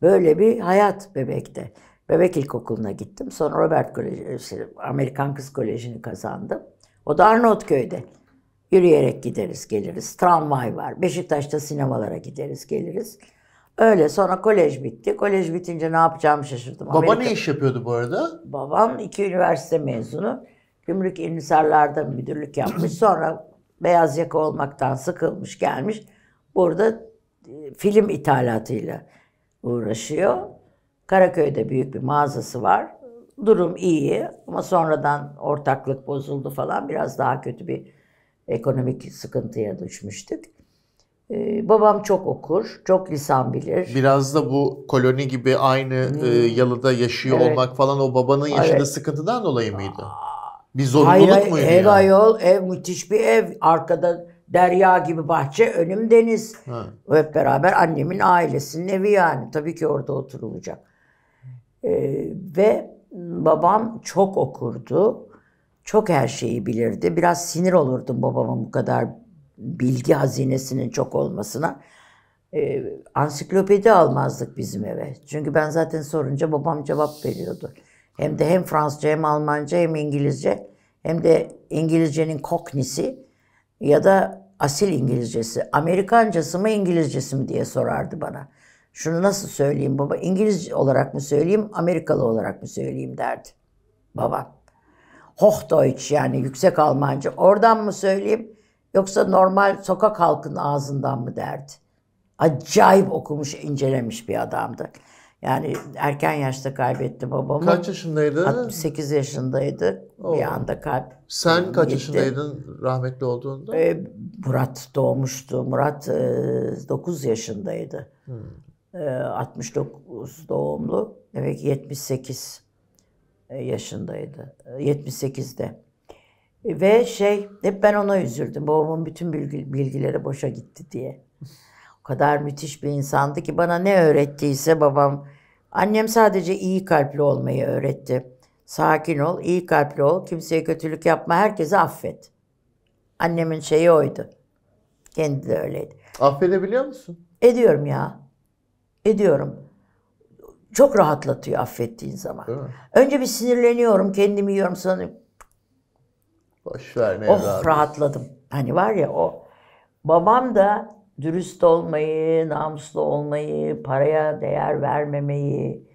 Speaker 1: Böyle bir hayat bebekte. Bebek ilkokuluna gittim. Sonra Robert Koleji, şey, Amerikan Kız Koleji'ni kazandım. O da Arnavutköy'de. Yürüyerek gideriz geliriz. Tramvay var. Beşiktaş'ta sinemalara gideriz geliriz. Öyle sonra kolej bitti. Kolej bitince ne yapacağımı şaşırdım. Baba Amerika... ne iş yapıyordu bu arada? Babam iki üniversite mezunu. Gümrük İnhisarlar'da müdürlük yapmış. Sonra beyaz yaka olmaktan sıkılmış gelmiş. Burada e, film ithalatıyla uğraşıyor. Karaköy'de büyük bir mağazası var. Durum iyi ama sonradan ortaklık bozuldu falan. Biraz daha kötü bir ekonomik sıkıntıya düşmüştük. Ee, babam çok okur, çok lisan bilir.
Speaker 2: Biraz da bu koloni gibi aynı hmm. E, yalıda yaşıyor evet. olmak falan o babanın yaşadığı evet. sıkıntıdan dolayı mıydı? Bir zorunluluk hayır, hayır, muydu? Ev yani?
Speaker 1: ayol, ev müthiş bir ev. Arkada derya gibi bahçe, önüm deniz. Ha. Hep beraber annemin ailesinin evi yani. Tabii ki orada oturulacak. Ee, ve babam çok okurdu. Çok her şeyi bilirdi. Biraz sinir olurdum babamın bu kadar bilgi hazinesinin çok olmasına e, ansiklopedi almazdık bizim eve. Çünkü ben zaten sorunca babam cevap veriyordu. Hem de hem Fransızca hem Almanca hem İngilizce hem de İngilizcenin koknisi ya da asil İngilizcesi. Amerikancası mı İngilizcesi mi diye sorardı bana. Şunu nasıl söyleyeyim baba? İngiliz olarak mı söyleyeyim, Amerikalı olarak mı söyleyeyim derdi babam. Hochdeutsch yani yüksek Almanca. Oradan mı söyleyeyim? Yoksa normal sokak halkın ağzından mı derdi? Acayip okumuş, incelemiş bir adamdı. Yani erken yaşta kaybetti babamı. Kaç yaşındaydı? 68 yaşındaydı. Oo. Bir anda kalp. Sen gitti. kaç yaşındaydın rahmetli olduğunda? Ee, Murat doğmuştu. Murat e, 9 yaşındaydı. Hmm. E, ee, 69 doğumlu. Demek 78 e, yaşındaydı. 78'de. Ve şey hep ben ona üzüldüm. Babamın bütün bilgi, bilgileri boşa gitti diye. O kadar müthiş bir insandı ki bana ne öğrettiyse babam. Annem sadece iyi kalpli olmayı öğretti. Sakin ol, iyi kalpli ol, kimseye kötülük yapma, herkese affet. Annemin şeyi oydu. Kendi de öyleydi. Affedebiliyor musun? Ediyorum ya. Ediyorum çok rahatlatıyor affettiğin zaman. Önce bir sinirleniyorum, kendimi yiyorum sanırım. Boş ver ne Oh evladım. rahatladım. Hani var ya o. Babam da dürüst olmayı, namuslu olmayı, paraya değer vermemeyi.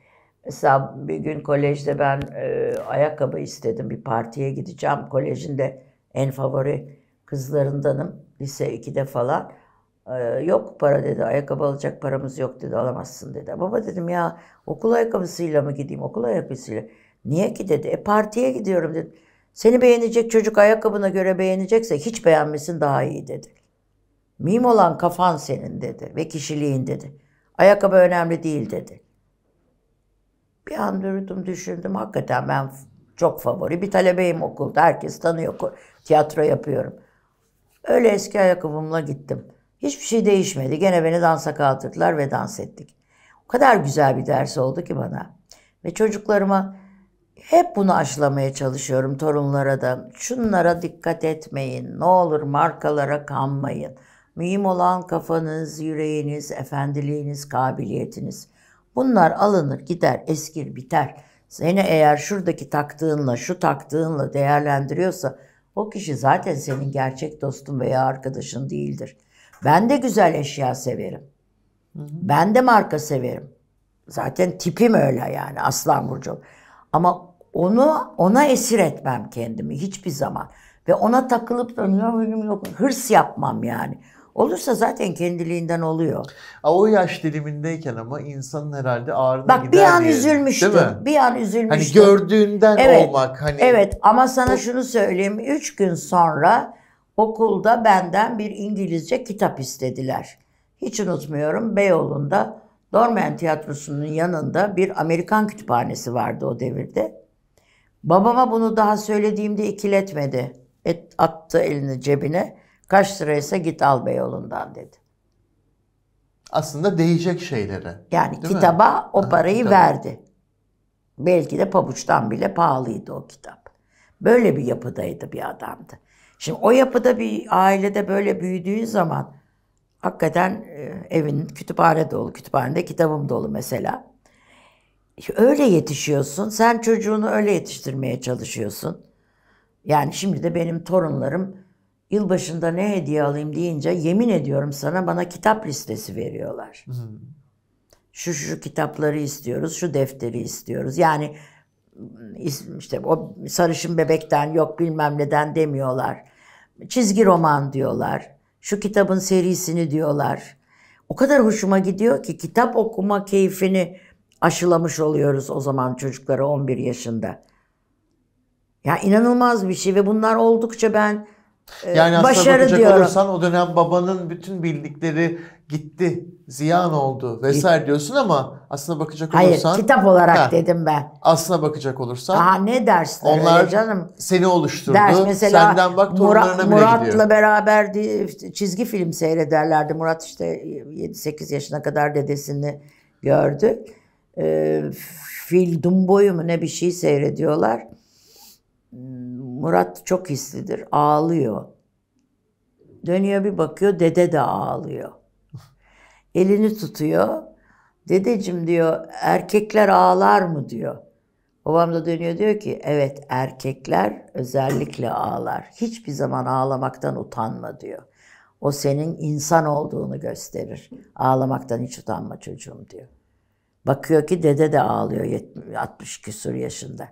Speaker 1: Mesela bir gün kolejde ben e, ayakkabı istedim. Bir partiye gideceğim. Kolejinde en favori kızlarındanım. Lise 2'de falan. E, yok para dedi. Ayakkabı alacak paramız yok dedi. Alamazsın dedi. Baba dedim ya okul ayakkabısıyla mı gideyim? Okul ayakkabısıyla. Niye ki dedi. E partiye gidiyorum dedi. Seni beğenecek çocuk ayakkabına göre beğenecekse hiç beğenmesin daha iyi dedi. Mim olan kafan senin dedi ve kişiliğin dedi. Ayakkabı önemli değil dedi. Bir an durdum düşündüm. Hakikaten ben çok favori bir talebeyim okulda. Herkes tanıyor. Tiyatro yapıyorum. Öyle eski ayakkabımla gittim. Hiçbir şey değişmedi. Gene beni dansa kaldırdılar ve dans ettik. O kadar güzel bir ders oldu ki bana. Ve çocuklarıma hep bunu aşılamaya çalışıyorum torunlara da. Şunlara dikkat etmeyin. Ne olur markalara kanmayın. Mühim olan kafanız, yüreğiniz, efendiliğiniz, kabiliyetiniz. Bunlar alınır, gider, eskir, biter. Seni eğer şuradaki taktığınla, şu taktığınla değerlendiriyorsa o kişi zaten senin gerçek dostun veya arkadaşın değildir. Ben de güzel eşya severim. Ben de marka severim. Zaten tipim öyle yani Aslan Burcu. Ama onu ona esir etmem kendimi hiçbir zaman. Ve ona takılıp da yok hırs yapmam yani. Olursa zaten kendiliğinden oluyor. o yaş dilimindeyken ama insanın herhalde
Speaker 2: ağrına Bak, gider bir an diye, üzülmüştüm. Değil mi?
Speaker 1: Bir an hani üzülmüştüm. Hani
Speaker 2: gördüğünden evet, olmak. Hani... Evet
Speaker 1: ama sana şunu söyleyeyim. Üç gün sonra okulda benden bir İngilizce kitap istediler. Hiç unutmuyorum Beyoğlu'nda Dormen Tiyatrosu'nun yanında bir Amerikan kütüphanesi vardı o devirde. Babama bunu daha söylediğimde ikiletmedi. Et, attı elini cebine. Kaç liraysa git al Beyoğlu'ndan dedi. Aslında değecek şeyleri. Yani değil kitaba mi? o parayı Aha, verdi. Belki de pabuçtan bile pahalıydı o kitap. Böyle bir yapıdaydı bir adamdı. Şimdi o yapıda bir ailede böyle büyüdüğün zaman hakikaten e, evin kütüphane dolu, kütüphanede kitabım dolu mesela öyle yetişiyorsun. Sen çocuğunu öyle yetiştirmeye çalışıyorsun. Yani şimdi de benim torunlarım yılbaşında ne hediye alayım deyince yemin ediyorum sana bana kitap listesi veriyorlar. Hı. Şu şu kitapları istiyoruz, şu defteri istiyoruz. Yani işte o sarışın bebekten yok bilmem neden demiyorlar. Çizgi roman diyorlar. Şu kitabın serisini diyorlar. O kadar hoşuma gidiyor ki kitap okuma keyfini aşılamış oluyoruz o zaman çocukları 11 yaşında. Ya inanılmaz bir şey ve bunlar oldukça ben e, yani başarı diyorum. olursan o dönem babanın
Speaker 2: bütün bildikleri gitti, ziyan oldu vesaire diyorsun ama aslında bakacak
Speaker 1: olursan... Hayır kitap olarak he, dedim ben.
Speaker 2: Aslına bakacak olursan... Daha ne dersler e, onlar canım. seni oluşturdu. Ders mesela Senden bak Murat, Murat'la
Speaker 1: beraber çizgi film seyrederlerdi. Murat işte 7-8 yaşına kadar dedesini gördü e, Fil Dumbo'yu mu ne bir şey seyrediyorlar. Hmm, Murat çok hislidir. Ağlıyor. Dönüyor bir bakıyor dede de ağlıyor. Elini tutuyor. Dedecim diyor erkekler ağlar mı diyor. Babam da dönüyor diyor ki evet erkekler özellikle ağlar. Hiçbir zaman ağlamaktan utanma diyor. O senin insan olduğunu gösterir. Ağlamaktan hiç utanma çocuğum diyor. Bakıyor ki dede de ağlıyor 70, 60 küsur yaşında.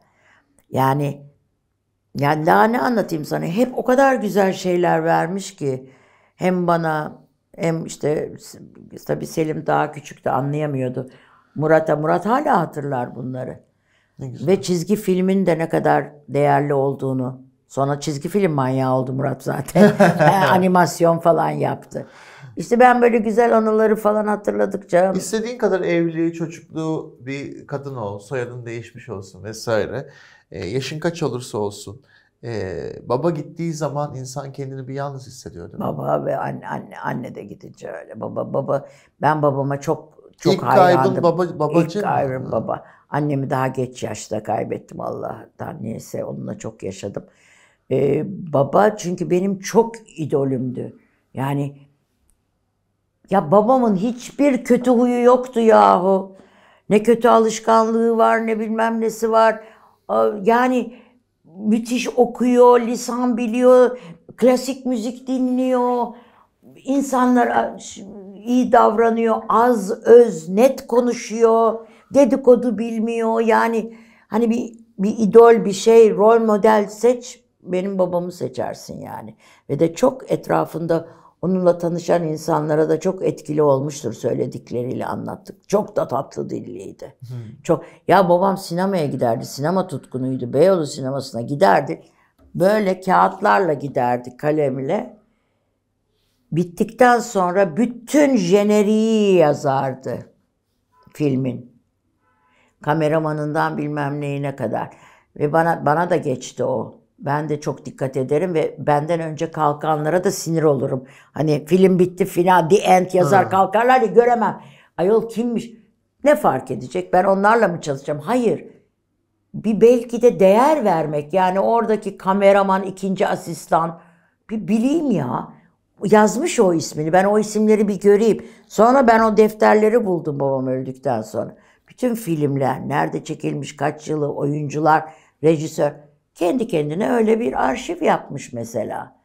Speaker 1: Yani yani daha ne anlatayım sana? Hep o kadar güzel şeyler vermiş ki hem bana hem işte tabii Selim daha küçüktü anlayamıyordu. Murat'a Murat hala hatırlar bunları. Ve çizgi filmin de ne kadar değerli olduğunu. Sonra çizgi film manyağı oldu Murat zaten. Animasyon falan yaptı. İşte ben böyle güzel anıları falan hatırladıkça. İstediğin kadar evli, çocuklu
Speaker 2: bir kadın ol, soyadın değişmiş olsun vesaire. Ee, yaşın kaç olursa olsun.
Speaker 1: Ee, baba gittiği zaman insan kendini bir yalnız hissediyor değil mi? Baba ve anne, anne, anne de gidince öyle. Baba, baba, ben babama çok çok İlk hayrandım. kaybın baba, babacı İlk kaybım baba. Annemi daha geç yaşta kaybettim Allah'tan. Neyse onunla çok yaşadım. Ee, baba çünkü benim çok idolümdü. Yani ya babamın hiçbir kötü huyu yoktu yahu. Ne kötü alışkanlığı var ne bilmem nesi var. Yani müthiş okuyor, lisan biliyor, klasik müzik dinliyor. İnsanlara iyi davranıyor, az öz net konuşuyor, dedikodu bilmiyor. Yani hani bir bir idol, bir şey, rol model seç. Benim babamı seçersin yani. Ve de çok etrafında Onunla tanışan insanlara da çok etkili olmuştur söyledikleriyle anlattık. Çok da tatlı dilliydi. Hmm. Çok ya babam sinemaya giderdi. Sinema tutkunuydu. Beyoğlu sinemasına giderdi. Böyle kağıtlarla giderdi kalemle. Bittikten sonra bütün jeneriği yazardı filmin. Kameramanından bilmem neyine kadar. Ve bana bana da geçti o. Ben de çok dikkat ederim ve benden önce kalkanlara da sinir olurum. Hani film bitti final the end yazar ha. kalkarlar ya göremem. Ayol kimmiş? Ne fark edecek? Ben onlarla mı çalışacağım? Hayır. Bir belki de değer vermek. Yani oradaki kameraman, ikinci asistan. Bir bileyim ya. Yazmış o ismini. Ben o isimleri bir göreyim. Sonra ben o defterleri buldum babam öldükten sonra. Bütün filmler, nerede çekilmiş, kaç yılı, oyuncular, rejisör. Kendi kendine öyle bir arşiv yapmış mesela.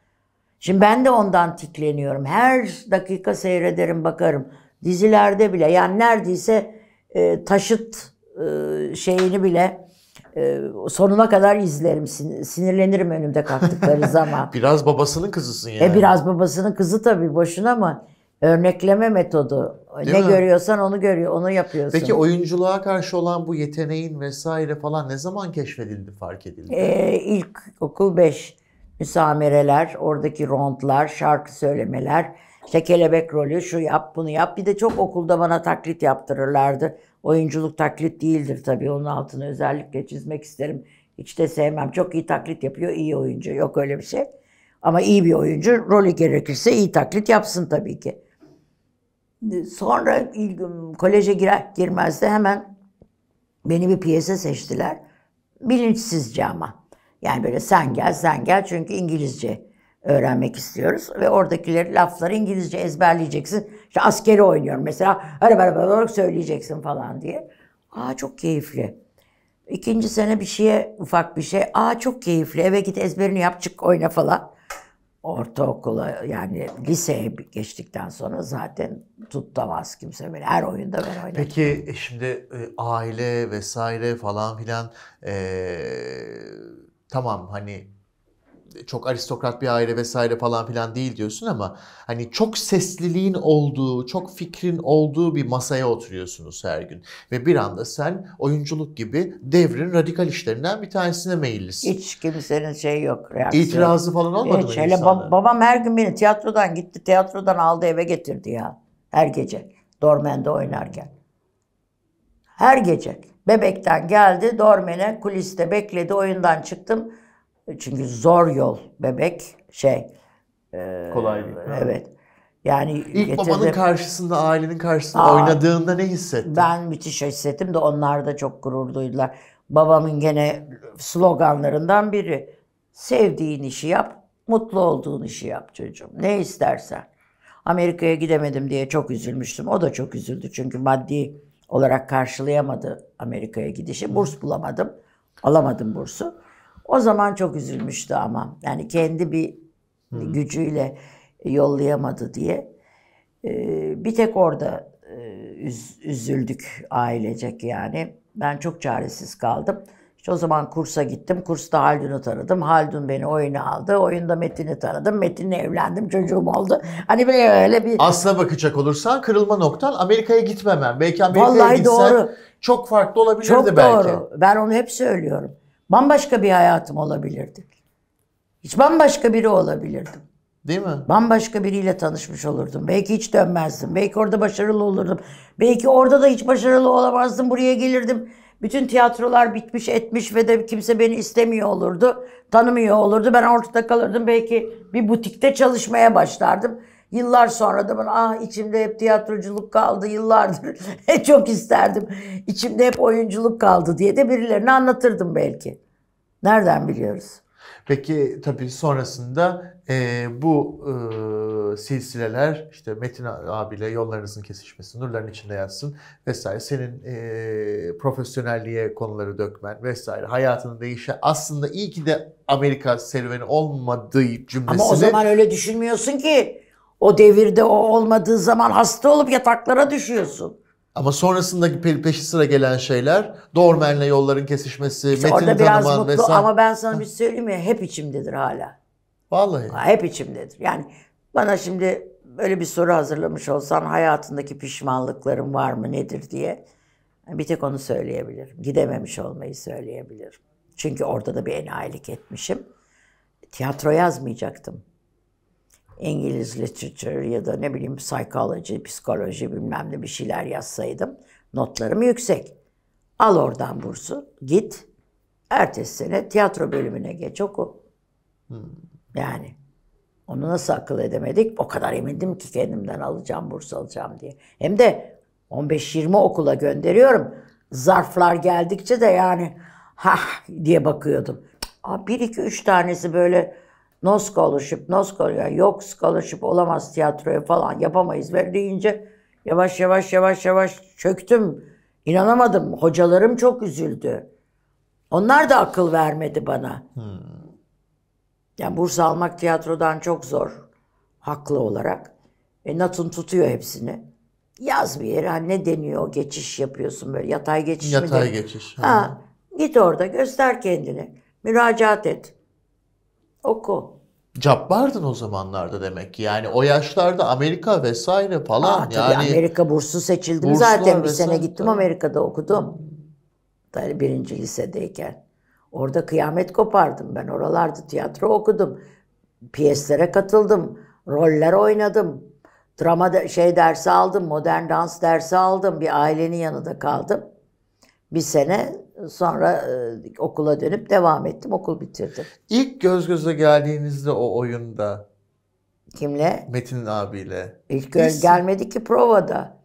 Speaker 1: Şimdi ben de ondan tikleniyorum. Her dakika seyrederim bakarım. Dizilerde bile yani neredeyse e, taşıt e, şeyini bile e, sonuna kadar izlerim. Sinirlenirim önümde kalktıkları zaman. biraz babasının kızısın e, yani. E biraz babasının kızı tabii boşuna ama örnekleme metodu. Değil ne mi? görüyorsan onu görüyor, onu yapıyorsun. Peki oyunculuğa karşı olan bu yeteneğin vesaire falan ne zaman keşfedildi, fark edildi? Ee, ilk okul 5 müsamereler, oradaki rondlar, şarkı söylemeler, işte kelebek rolü, şu yap, bunu yap. Bir de çok okulda bana taklit yaptırırlardı. Oyunculuk taklit değildir tabii. Onun altını özellikle çizmek isterim. Hiç de sevmem. Çok iyi taklit yapıyor, iyi oyuncu. Yok öyle bir şey. Ama iyi bir oyuncu rolü gerekirse iyi taklit yapsın tabii ki. Sonra ilgim koleje girer girmez de hemen beni bir piyese seçtiler. Bilinçsizce ama. Yani böyle sen gel sen gel çünkü İngilizce öğrenmek istiyoruz. Ve oradakileri lafları İngilizce ezberleyeceksin. İşte askeri oynuyorum mesela. Hadi beraber söyleyeceksin falan diye. Aa çok keyifli. İkinci sene bir şeye ufak bir şey. Aa çok keyifli eve git ezberini yap çık oyna falan ortaokula yani liseye geçtikten sonra zaten tutamaz kimse beni. Her oyunda ben oynadım.
Speaker 2: Peki e, şimdi e, aile vesaire falan filan e, tamam hani çok aristokrat bir aile vesaire falan filan değil diyorsun ama hani çok sesliliğin olduğu, çok fikrin olduğu bir masaya oturuyorsunuz her gün. Ve bir anda sen oyunculuk gibi devrin radikal işlerinden bir tanesine meyillisin. Hiç kimsenin
Speaker 1: şey yok. Reaksiyon. İtirazı falan olmadı Hiç, mı hele insanların? babam her gün beni tiyatrodan gitti, tiyatrodan aldı eve getirdi ya. Her gece. Dormen'de oynarken. Her gece. Bebekten geldi, Dormen'e kuliste bekledi, oyundan çıktım. Çünkü zor yol bebek şey. E, Kolay değil. Evet. Yani ilk getirdim. babanın karşısında, ailenin karşısında Aa, oynadığında ne hissettin? Ben müthiş hissettim de onlar da çok gurur duydular. Babamın gene sloganlarından biri. Sevdiğin işi yap, mutlu olduğun işi yap çocuğum. Ne istersen. Amerika'ya gidemedim diye çok üzülmüştüm. O da çok üzüldü çünkü maddi olarak karşılayamadı Amerika'ya gidişi. Burs bulamadım. Alamadım bursu. O zaman çok üzülmüştü ama. Yani kendi bir hmm. gücüyle yollayamadı diye. Ee, bir tek orada e, üzüldük ailecek yani. Ben çok çaresiz kaldım. İşte o zaman kursa gittim. Kursta Haldun'u tanıdım. Haldun beni oyuna aldı. Oyunda Metin'i tanıdım. Metin'le evlendim. Çocuğum oldu. Hani böyle bir... Aslına
Speaker 2: bakacak olursan kırılma noktan Amerika'ya gitmemen. Belki Amerika'ya gitsem doğru. çok farklı olabilirdi çok belki. Çok
Speaker 1: doğru. Ben onu hep söylüyorum. Bambaşka bir hayatım olabilirdi. Hiç bambaşka biri olabilirdim. Değil mi? Bambaşka biriyle tanışmış olurdum. Belki hiç dönmezdim. Belki orada başarılı olurdum. Belki orada da hiç başarılı olamazdım. Buraya gelirdim. Bütün tiyatrolar bitmiş etmiş ve de kimse beni istemiyor olurdu. Tanımıyor olurdu. Ben ortada kalırdım. Belki bir butikte çalışmaya başlardım. Yıllar sonra da ben ah içimde hep tiyatroculuk kaldı yıllardır. E, çok isterdim. İçimde hep oyunculuk kaldı diye de birilerine anlatırdım belki. Nereden biliyoruz?
Speaker 2: Peki tabii sonrasında e, bu e, silsileler işte Metin abiyle yollarınızın kesişmesi, nurların içinde yatsın vesaire senin e, profesyonelliğe konuları dökmen vesaire hayatını değişe aslında iyi ki de Amerika serüveni olmadığı cümlesini. Ama o zaman
Speaker 1: öyle düşünmüyorsun ki. O devirde o olmadığı zaman hasta olup yataklara düşüyorsun. Ama sonrasındaki peşi sıra gelen
Speaker 2: şeyler Dormen'le yolların kesişmesi, işte Metin'i orada biraz mutlu vesaire. ama
Speaker 1: ben sana bir şey söyleyeyim mi? Hep içimdedir hala. Vallahi. Ha, Hep içimdedir. Yani bana şimdi böyle bir soru hazırlamış olsan hayatındaki pişmanlıkların var mı nedir diye bir tek onu söyleyebilirim. Gidememiş olmayı söyleyebilirim. Çünkü orada da bir enayilik etmişim. Tiyatro yazmayacaktım. İngiliz literature ya da ne bileyim psikoloji, psikoloji bilmem ne bir şeyler yazsaydım notlarım yüksek. Al oradan bursu, git. Ertesi sene tiyatro bölümüne geç oku. Hmm. Yani onu nasıl akıl edemedik? O kadar emindim ki kendimden alacağım, burs alacağım diye. Hem de 15-20 okula gönderiyorum. Zarflar geldikçe de yani ha diye bakıyordum. Aa, bir iki üç tanesi böyle no scholarship, no scholarship, yok scholarship olamaz tiyatroya falan yapamayız ve deyince yavaş yavaş yavaş yavaş çöktüm. İnanamadım. Hocalarım çok üzüldü. Onlar da akıl vermedi bana. Hmm. Yani burs almak tiyatrodan çok zor. Haklı olarak. E, Natun tutuyor hepsini. Yaz bir yere hani ne deniyor geçiş yapıyorsun böyle yatay geçiş Yatay mi geçiş. Ha. ha. Git orada göster kendini. Müracaat et oku.
Speaker 2: Cabbardın o zamanlarda demek ki. Yani o yaşlarda Amerika vesaire falan. Aa, tabii yani Amerika bursu
Speaker 1: seçildim zaten bir sene gittim Amerika'da okudum. Tabii birinci lisedeyken. Orada kıyamet kopardım ben. Oralarda tiyatro okudum. Piyeslere katıldım. Roller oynadım. Drama de, şey dersi aldım. Modern dans dersi aldım. Bir ailenin yanında kaldım. Bir sene Sonra e, okula dönüp devam ettim. Okul bitirdim. İlk
Speaker 2: göz göze geldiğinizde o oyunda Kimle? Metin abiyle. İlk
Speaker 1: göz Biz... gelmedi ki provada.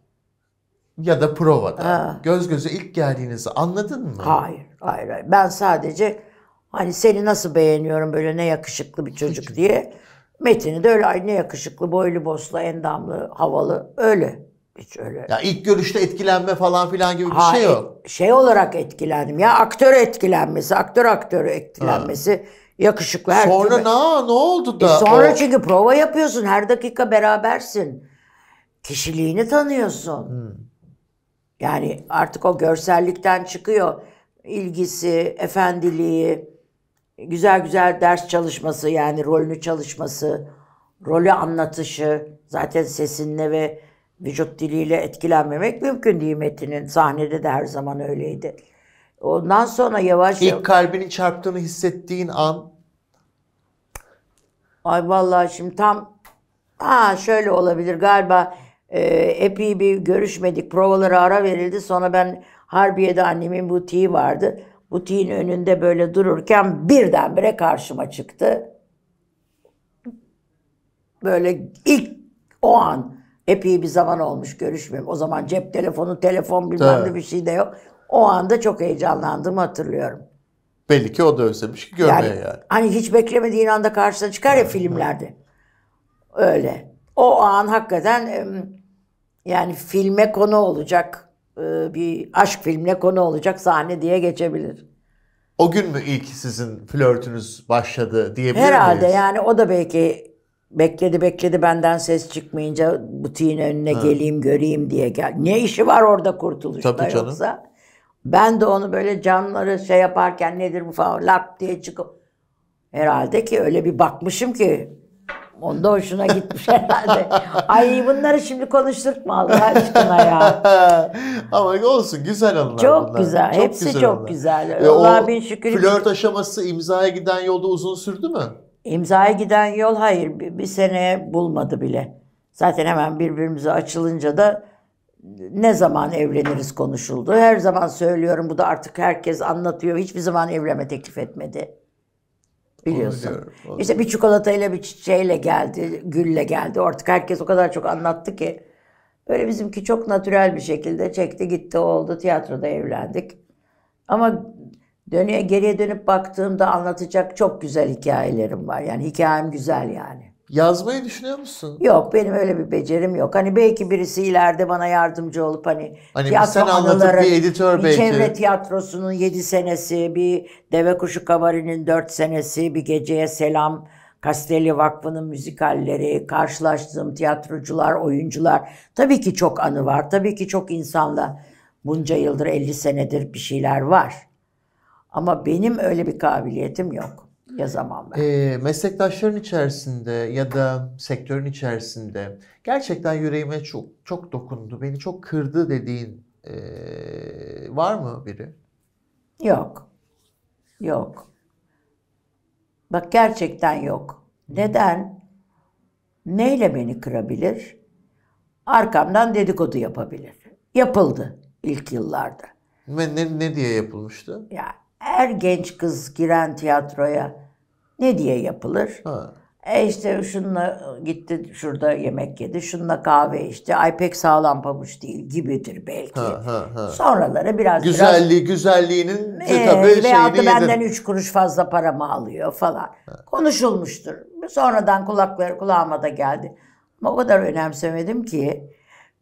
Speaker 1: Ya da provada. Ha. Göz göze ilk geldiğinizi anladın mı? Hayır, hayır, hayır. Ben sadece hani seni nasıl beğeniyorum böyle ne yakışıklı bir çocuk diye. Metin'i de öyle ay ne yakışıklı boylu boslu endamlı havalı öyle hiç öyle. Ya ilk görüşte etkilenme falan filan gibi bir ha, şey e, yok. Et, şey olarak etkilendim. Ya aktör etkilenmesi, aktör aktörü etkilenmesi. Ha. Yakışıklı her Sonra türlü. ne, ne oldu e, da? E sonra o... çünkü prova yapıyorsun. Her dakika berabersin. Kişiliğini tanıyorsun. Hmm. Yani artık o görsellikten çıkıyor. ilgisi, efendiliği, güzel güzel ders çalışması yani rolünü çalışması, rolü anlatışı. Zaten sesinle ve vücut diliyle etkilenmemek mümkün değil Metin'in. Sahnede de her zaman öyleydi. Ondan sonra yavaş yavaş. İlk kalbinin çarptığını hissettiğin an? Ay vallahi şimdi tam... Ha şöyle olabilir galiba e, epey bir görüşmedik. Provalara ara verildi. Sonra ben Harbiye'de annemin butiği vardı. Butiğin önünde böyle dururken birdenbire karşıma çıktı. Böyle ilk o an epey bir zaman olmuş görüşmem. O zaman cep telefonu, telefon bilmem ne bir şey de yok. O anda çok heyecanlandığımı hatırlıyorum.
Speaker 2: Belli ki o da özlemiş ki görmeye yani. yani.
Speaker 1: Hani hiç beklemediğin anda karşısına çıkar ya filmlerde. Öyle. O an hakikaten yani filme konu olacak e, bir aşk filmine konu olacak sahne diye geçebilir.
Speaker 2: O gün mü ilk sizin flörtünüz başladı diyebilir Herhalde miyiz?
Speaker 1: yani o da belki Bekledi bekledi benden ses çıkmayınca butiğin önüne ha. geleyim göreyim diye gel. Ne işi var orada kurtuluşta Tabii canım. yoksa? Ben de onu böyle camları şey yaparken nedir bu falan lap diye çıkıp herhalde ki öyle bir bakmışım ki onda hoşuna gitmiş herhalde. Ay bunları şimdi konuşturtma Allah aşkına ya. Ama olsun güzel anılar Çok bunlar. güzel. Çok Hepsi güzel çok anılar. güzel. Allah bin şükür. Flört aşaması imzaya giden yolda uzun sürdü mü? İmzaya giden yol hayır bir, bir sene bulmadı bile. Zaten hemen birbirimize açılınca da ne zaman evleniriz konuşuldu. Her zaman söylüyorum bu da artık herkes anlatıyor. Hiçbir zaman evlenme teklif etmedi. Biliyorsun. Onu diyorum, onu. İşte bir çikolatayla bir çiçeğiyle geldi, gülle geldi. Artık herkes o kadar çok anlattı ki. Böyle bizimki çok natürel bir şekilde çekti gitti oldu. Tiyatroda evlendik. Ama Dönüyor, geriye dönüp baktığımda anlatacak çok güzel hikayelerim var. Yani hikayem güzel yani. Yazmayı düşünüyor musun? Yok benim öyle bir becerim yok. Hani belki birisi ileride bana yardımcı olup hani, hani tiyatro sen anıları, bir editör bir çevre tiyatrosunun 7 senesi, bir Deve Kuşu Kabari'nin 4 senesi, bir Geceye Selam, Kastelli Vakfı'nın müzikalleri, karşılaştığım tiyatrocular, oyuncular. Tabii ki çok anı var. Tabii ki çok insanla bunca yıldır 50 senedir bir şeyler var. Ama benim öyle bir kabiliyetim yok. Yazamam ben.
Speaker 2: E, meslektaşların içerisinde ya da sektörün içerisinde gerçekten yüreğime çok çok dokundu, beni çok kırdı dediğin e, var mı biri?
Speaker 1: Yok. Yok. Bak gerçekten yok. Neden? Neyle beni kırabilir? Arkamdan dedikodu yapabilir. Yapıldı ilk yıllarda. Ve ne, ne diye yapılmıştı? Yani her genç kız giren tiyatroya ne diye yapılır? Ha. E işte şunla gitti şurada yemek yedi, şunla kahve içti. Ay pek sağlam pamuç değil gibidir belki. Ha, ha, ha. Sonraları biraz Güzelliği,
Speaker 2: biraz, güzelliğinin e, tabii veyahut şeyini da benden
Speaker 1: üç kuruş fazla paramı alıyor falan. Ha. Konuşulmuştur. Sonradan kulakları kulağıma da geldi. Ama o kadar önemsemedim ki.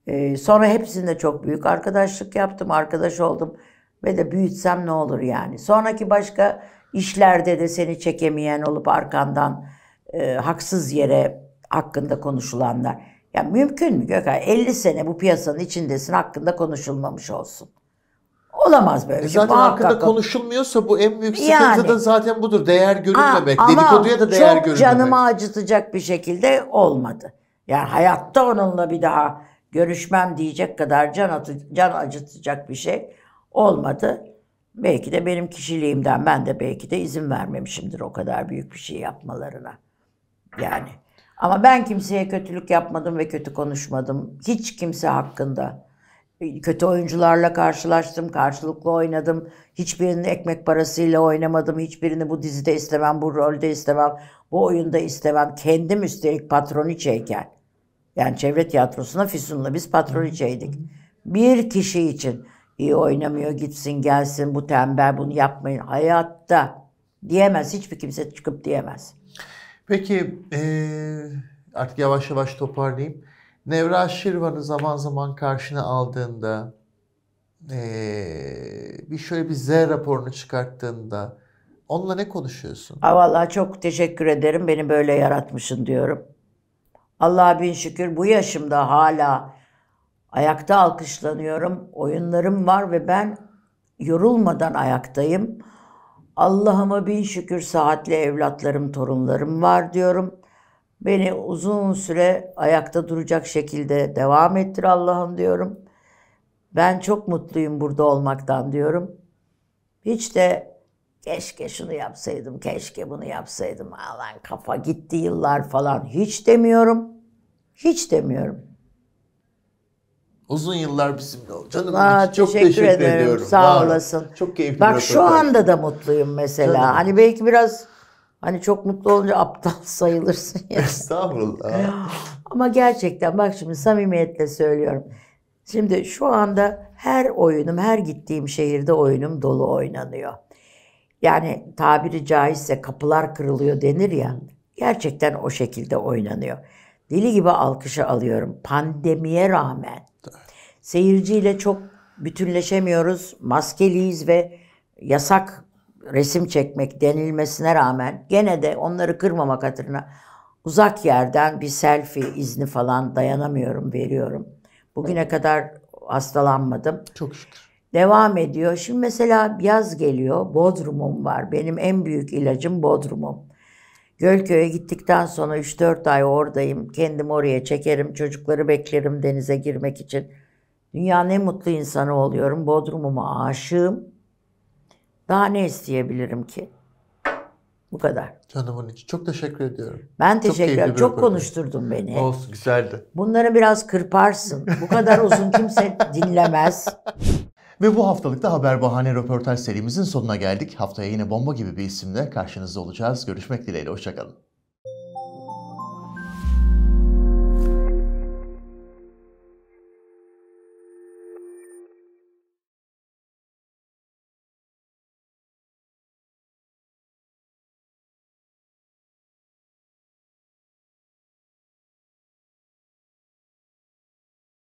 Speaker 1: E, sonra hepsinde çok büyük arkadaşlık yaptım, arkadaş oldum ve de büyütsem ne olur yani. Sonraki başka işlerde de seni çekemeyen olup arkandan e, haksız yere hakkında konuşulanlar. Ya mümkün mü Gökay? 50 sene bu piyasanın içindesin hakkında konuşulmamış olsun. Olamaz böyle. E şey, zaten şey. hakkında
Speaker 2: konuşulmuyorsa bu en büyük sıkıntı yani, da zaten budur. Değer görünmemek. Ha, Dedikoduya da değer çok Çok canımı
Speaker 1: acıtacak bir şekilde olmadı. Yani hayatta onunla bir daha görüşmem diyecek kadar can, atı, can acıtacak bir şey Olmadı. Belki de benim kişiliğimden ben de belki de izin vermemişimdir o kadar büyük bir şey yapmalarına. Yani ama ben kimseye kötülük yapmadım ve kötü konuşmadım. Hiç kimse hakkında. E, kötü oyuncularla karşılaştım, karşılıklı oynadım. Hiçbirini ekmek parasıyla oynamadım. Hiçbirini bu dizide istemem, bu rolde istemem, bu oyunda istemem. Kendim üstelik patroniçeyken. Yani çevre tiyatrosuna Füsun'la biz patroniçeydik. Bir kişi için iyi oynamıyor gitsin gelsin bu tembel bunu yapmayın hayatta diyemez hiçbir kimse çıkıp diyemez.
Speaker 2: Peki e, artık yavaş yavaş toparlayayım. Nevra Şirvan'ı zaman zaman karşına aldığında e, bir şöyle bir Z raporunu çıkarttığında onunla ne konuşuyorsun? Ha,
Speaker 1: vallahi çok teşekkür ederim beni böyle yaratmışın diyorum. Allah'a bin şükür bu yaşımda hala Ayakta alkışlanıyorum. Oyunlarım var ve ben yorulmadan ayaktayım. Allah'ıma bin şükür saatli evlatlarım, torunlarım var diyorum. Beni uzun süre ayakta duracak şekilde devam ettir Allah'ım diyorum. Ben çok mutluyum burada olmaktan diyorum. Hiç de keşke şunu yapsaydım, keşke bunu yapsaydım. Alan kafa gitti yıllar falan hiç demiyorum. Hiç demiyorum.
Speaker 2: Uzun yıllar bizimle ol. Canım Aa, için çok teşekkür, teşekkür ederim. ediyorum. Sağ Var. olasın. Çok keyifli. Bak röportaj. şu anda
Speaker 1: da mutluyum mesela. Canım. Hani belki biraz hani çok mutlu olunca aptal sayılırsın ya.
Speaker 2: Estağfurullah.
Speaker 1: Ama gerçekten bak şimdi samimiyetle söylüyorum. Şimdi şu anda her oyunum, her gittiğim şehirde oyunum dolu oynanıyor. Yani tabiri caizse kapılar kırılıyor denir ya. Gerçekten o şekilde oynanıyor. Deli gibi alkışı alıyorum pandemiye rağmen. Seyirciyle çok bütünleşemiyoruz. Maskeliyiz ve yasak resim çekmek denilmesine rağmen gene de onları kırmamak adına uzak yerden bir selfie izni falan dayanamıyorum, veriyorum. Bugüne kadar hastalanmadım. Çok şükür. Devam ediyor. Şimdi mesela yaz geliyor. Bodrum'um var. Benim en büyük ilacım Bodrum'um. Gölköy'e gittikten sonra 3-4 ay oradayım. Kendim oraya çekerim. Çocukları beklerim denize girmek için. Dünya ne mutlu insanı oluyorum. Bodrum'uma aşığım. Daha ne isteyebilirim ki? Bu kadar. Canımın içi. Çok teşekkür ediyorum. Ben teşekkür ederim. Çok, çok konuşturdun beni. Olsun güzeldi. Bunları biraz kırparsın. Bu kadar uzun kimse dinlemez. Ve bu haftalık da Haber
Speaker 2: Bahane röportaj serimizin sonuna geldik. Haftaya yine bomba gibi bir isimle karşınızda olacağız. Görüşmek dileğiyle. Hoşçakalın.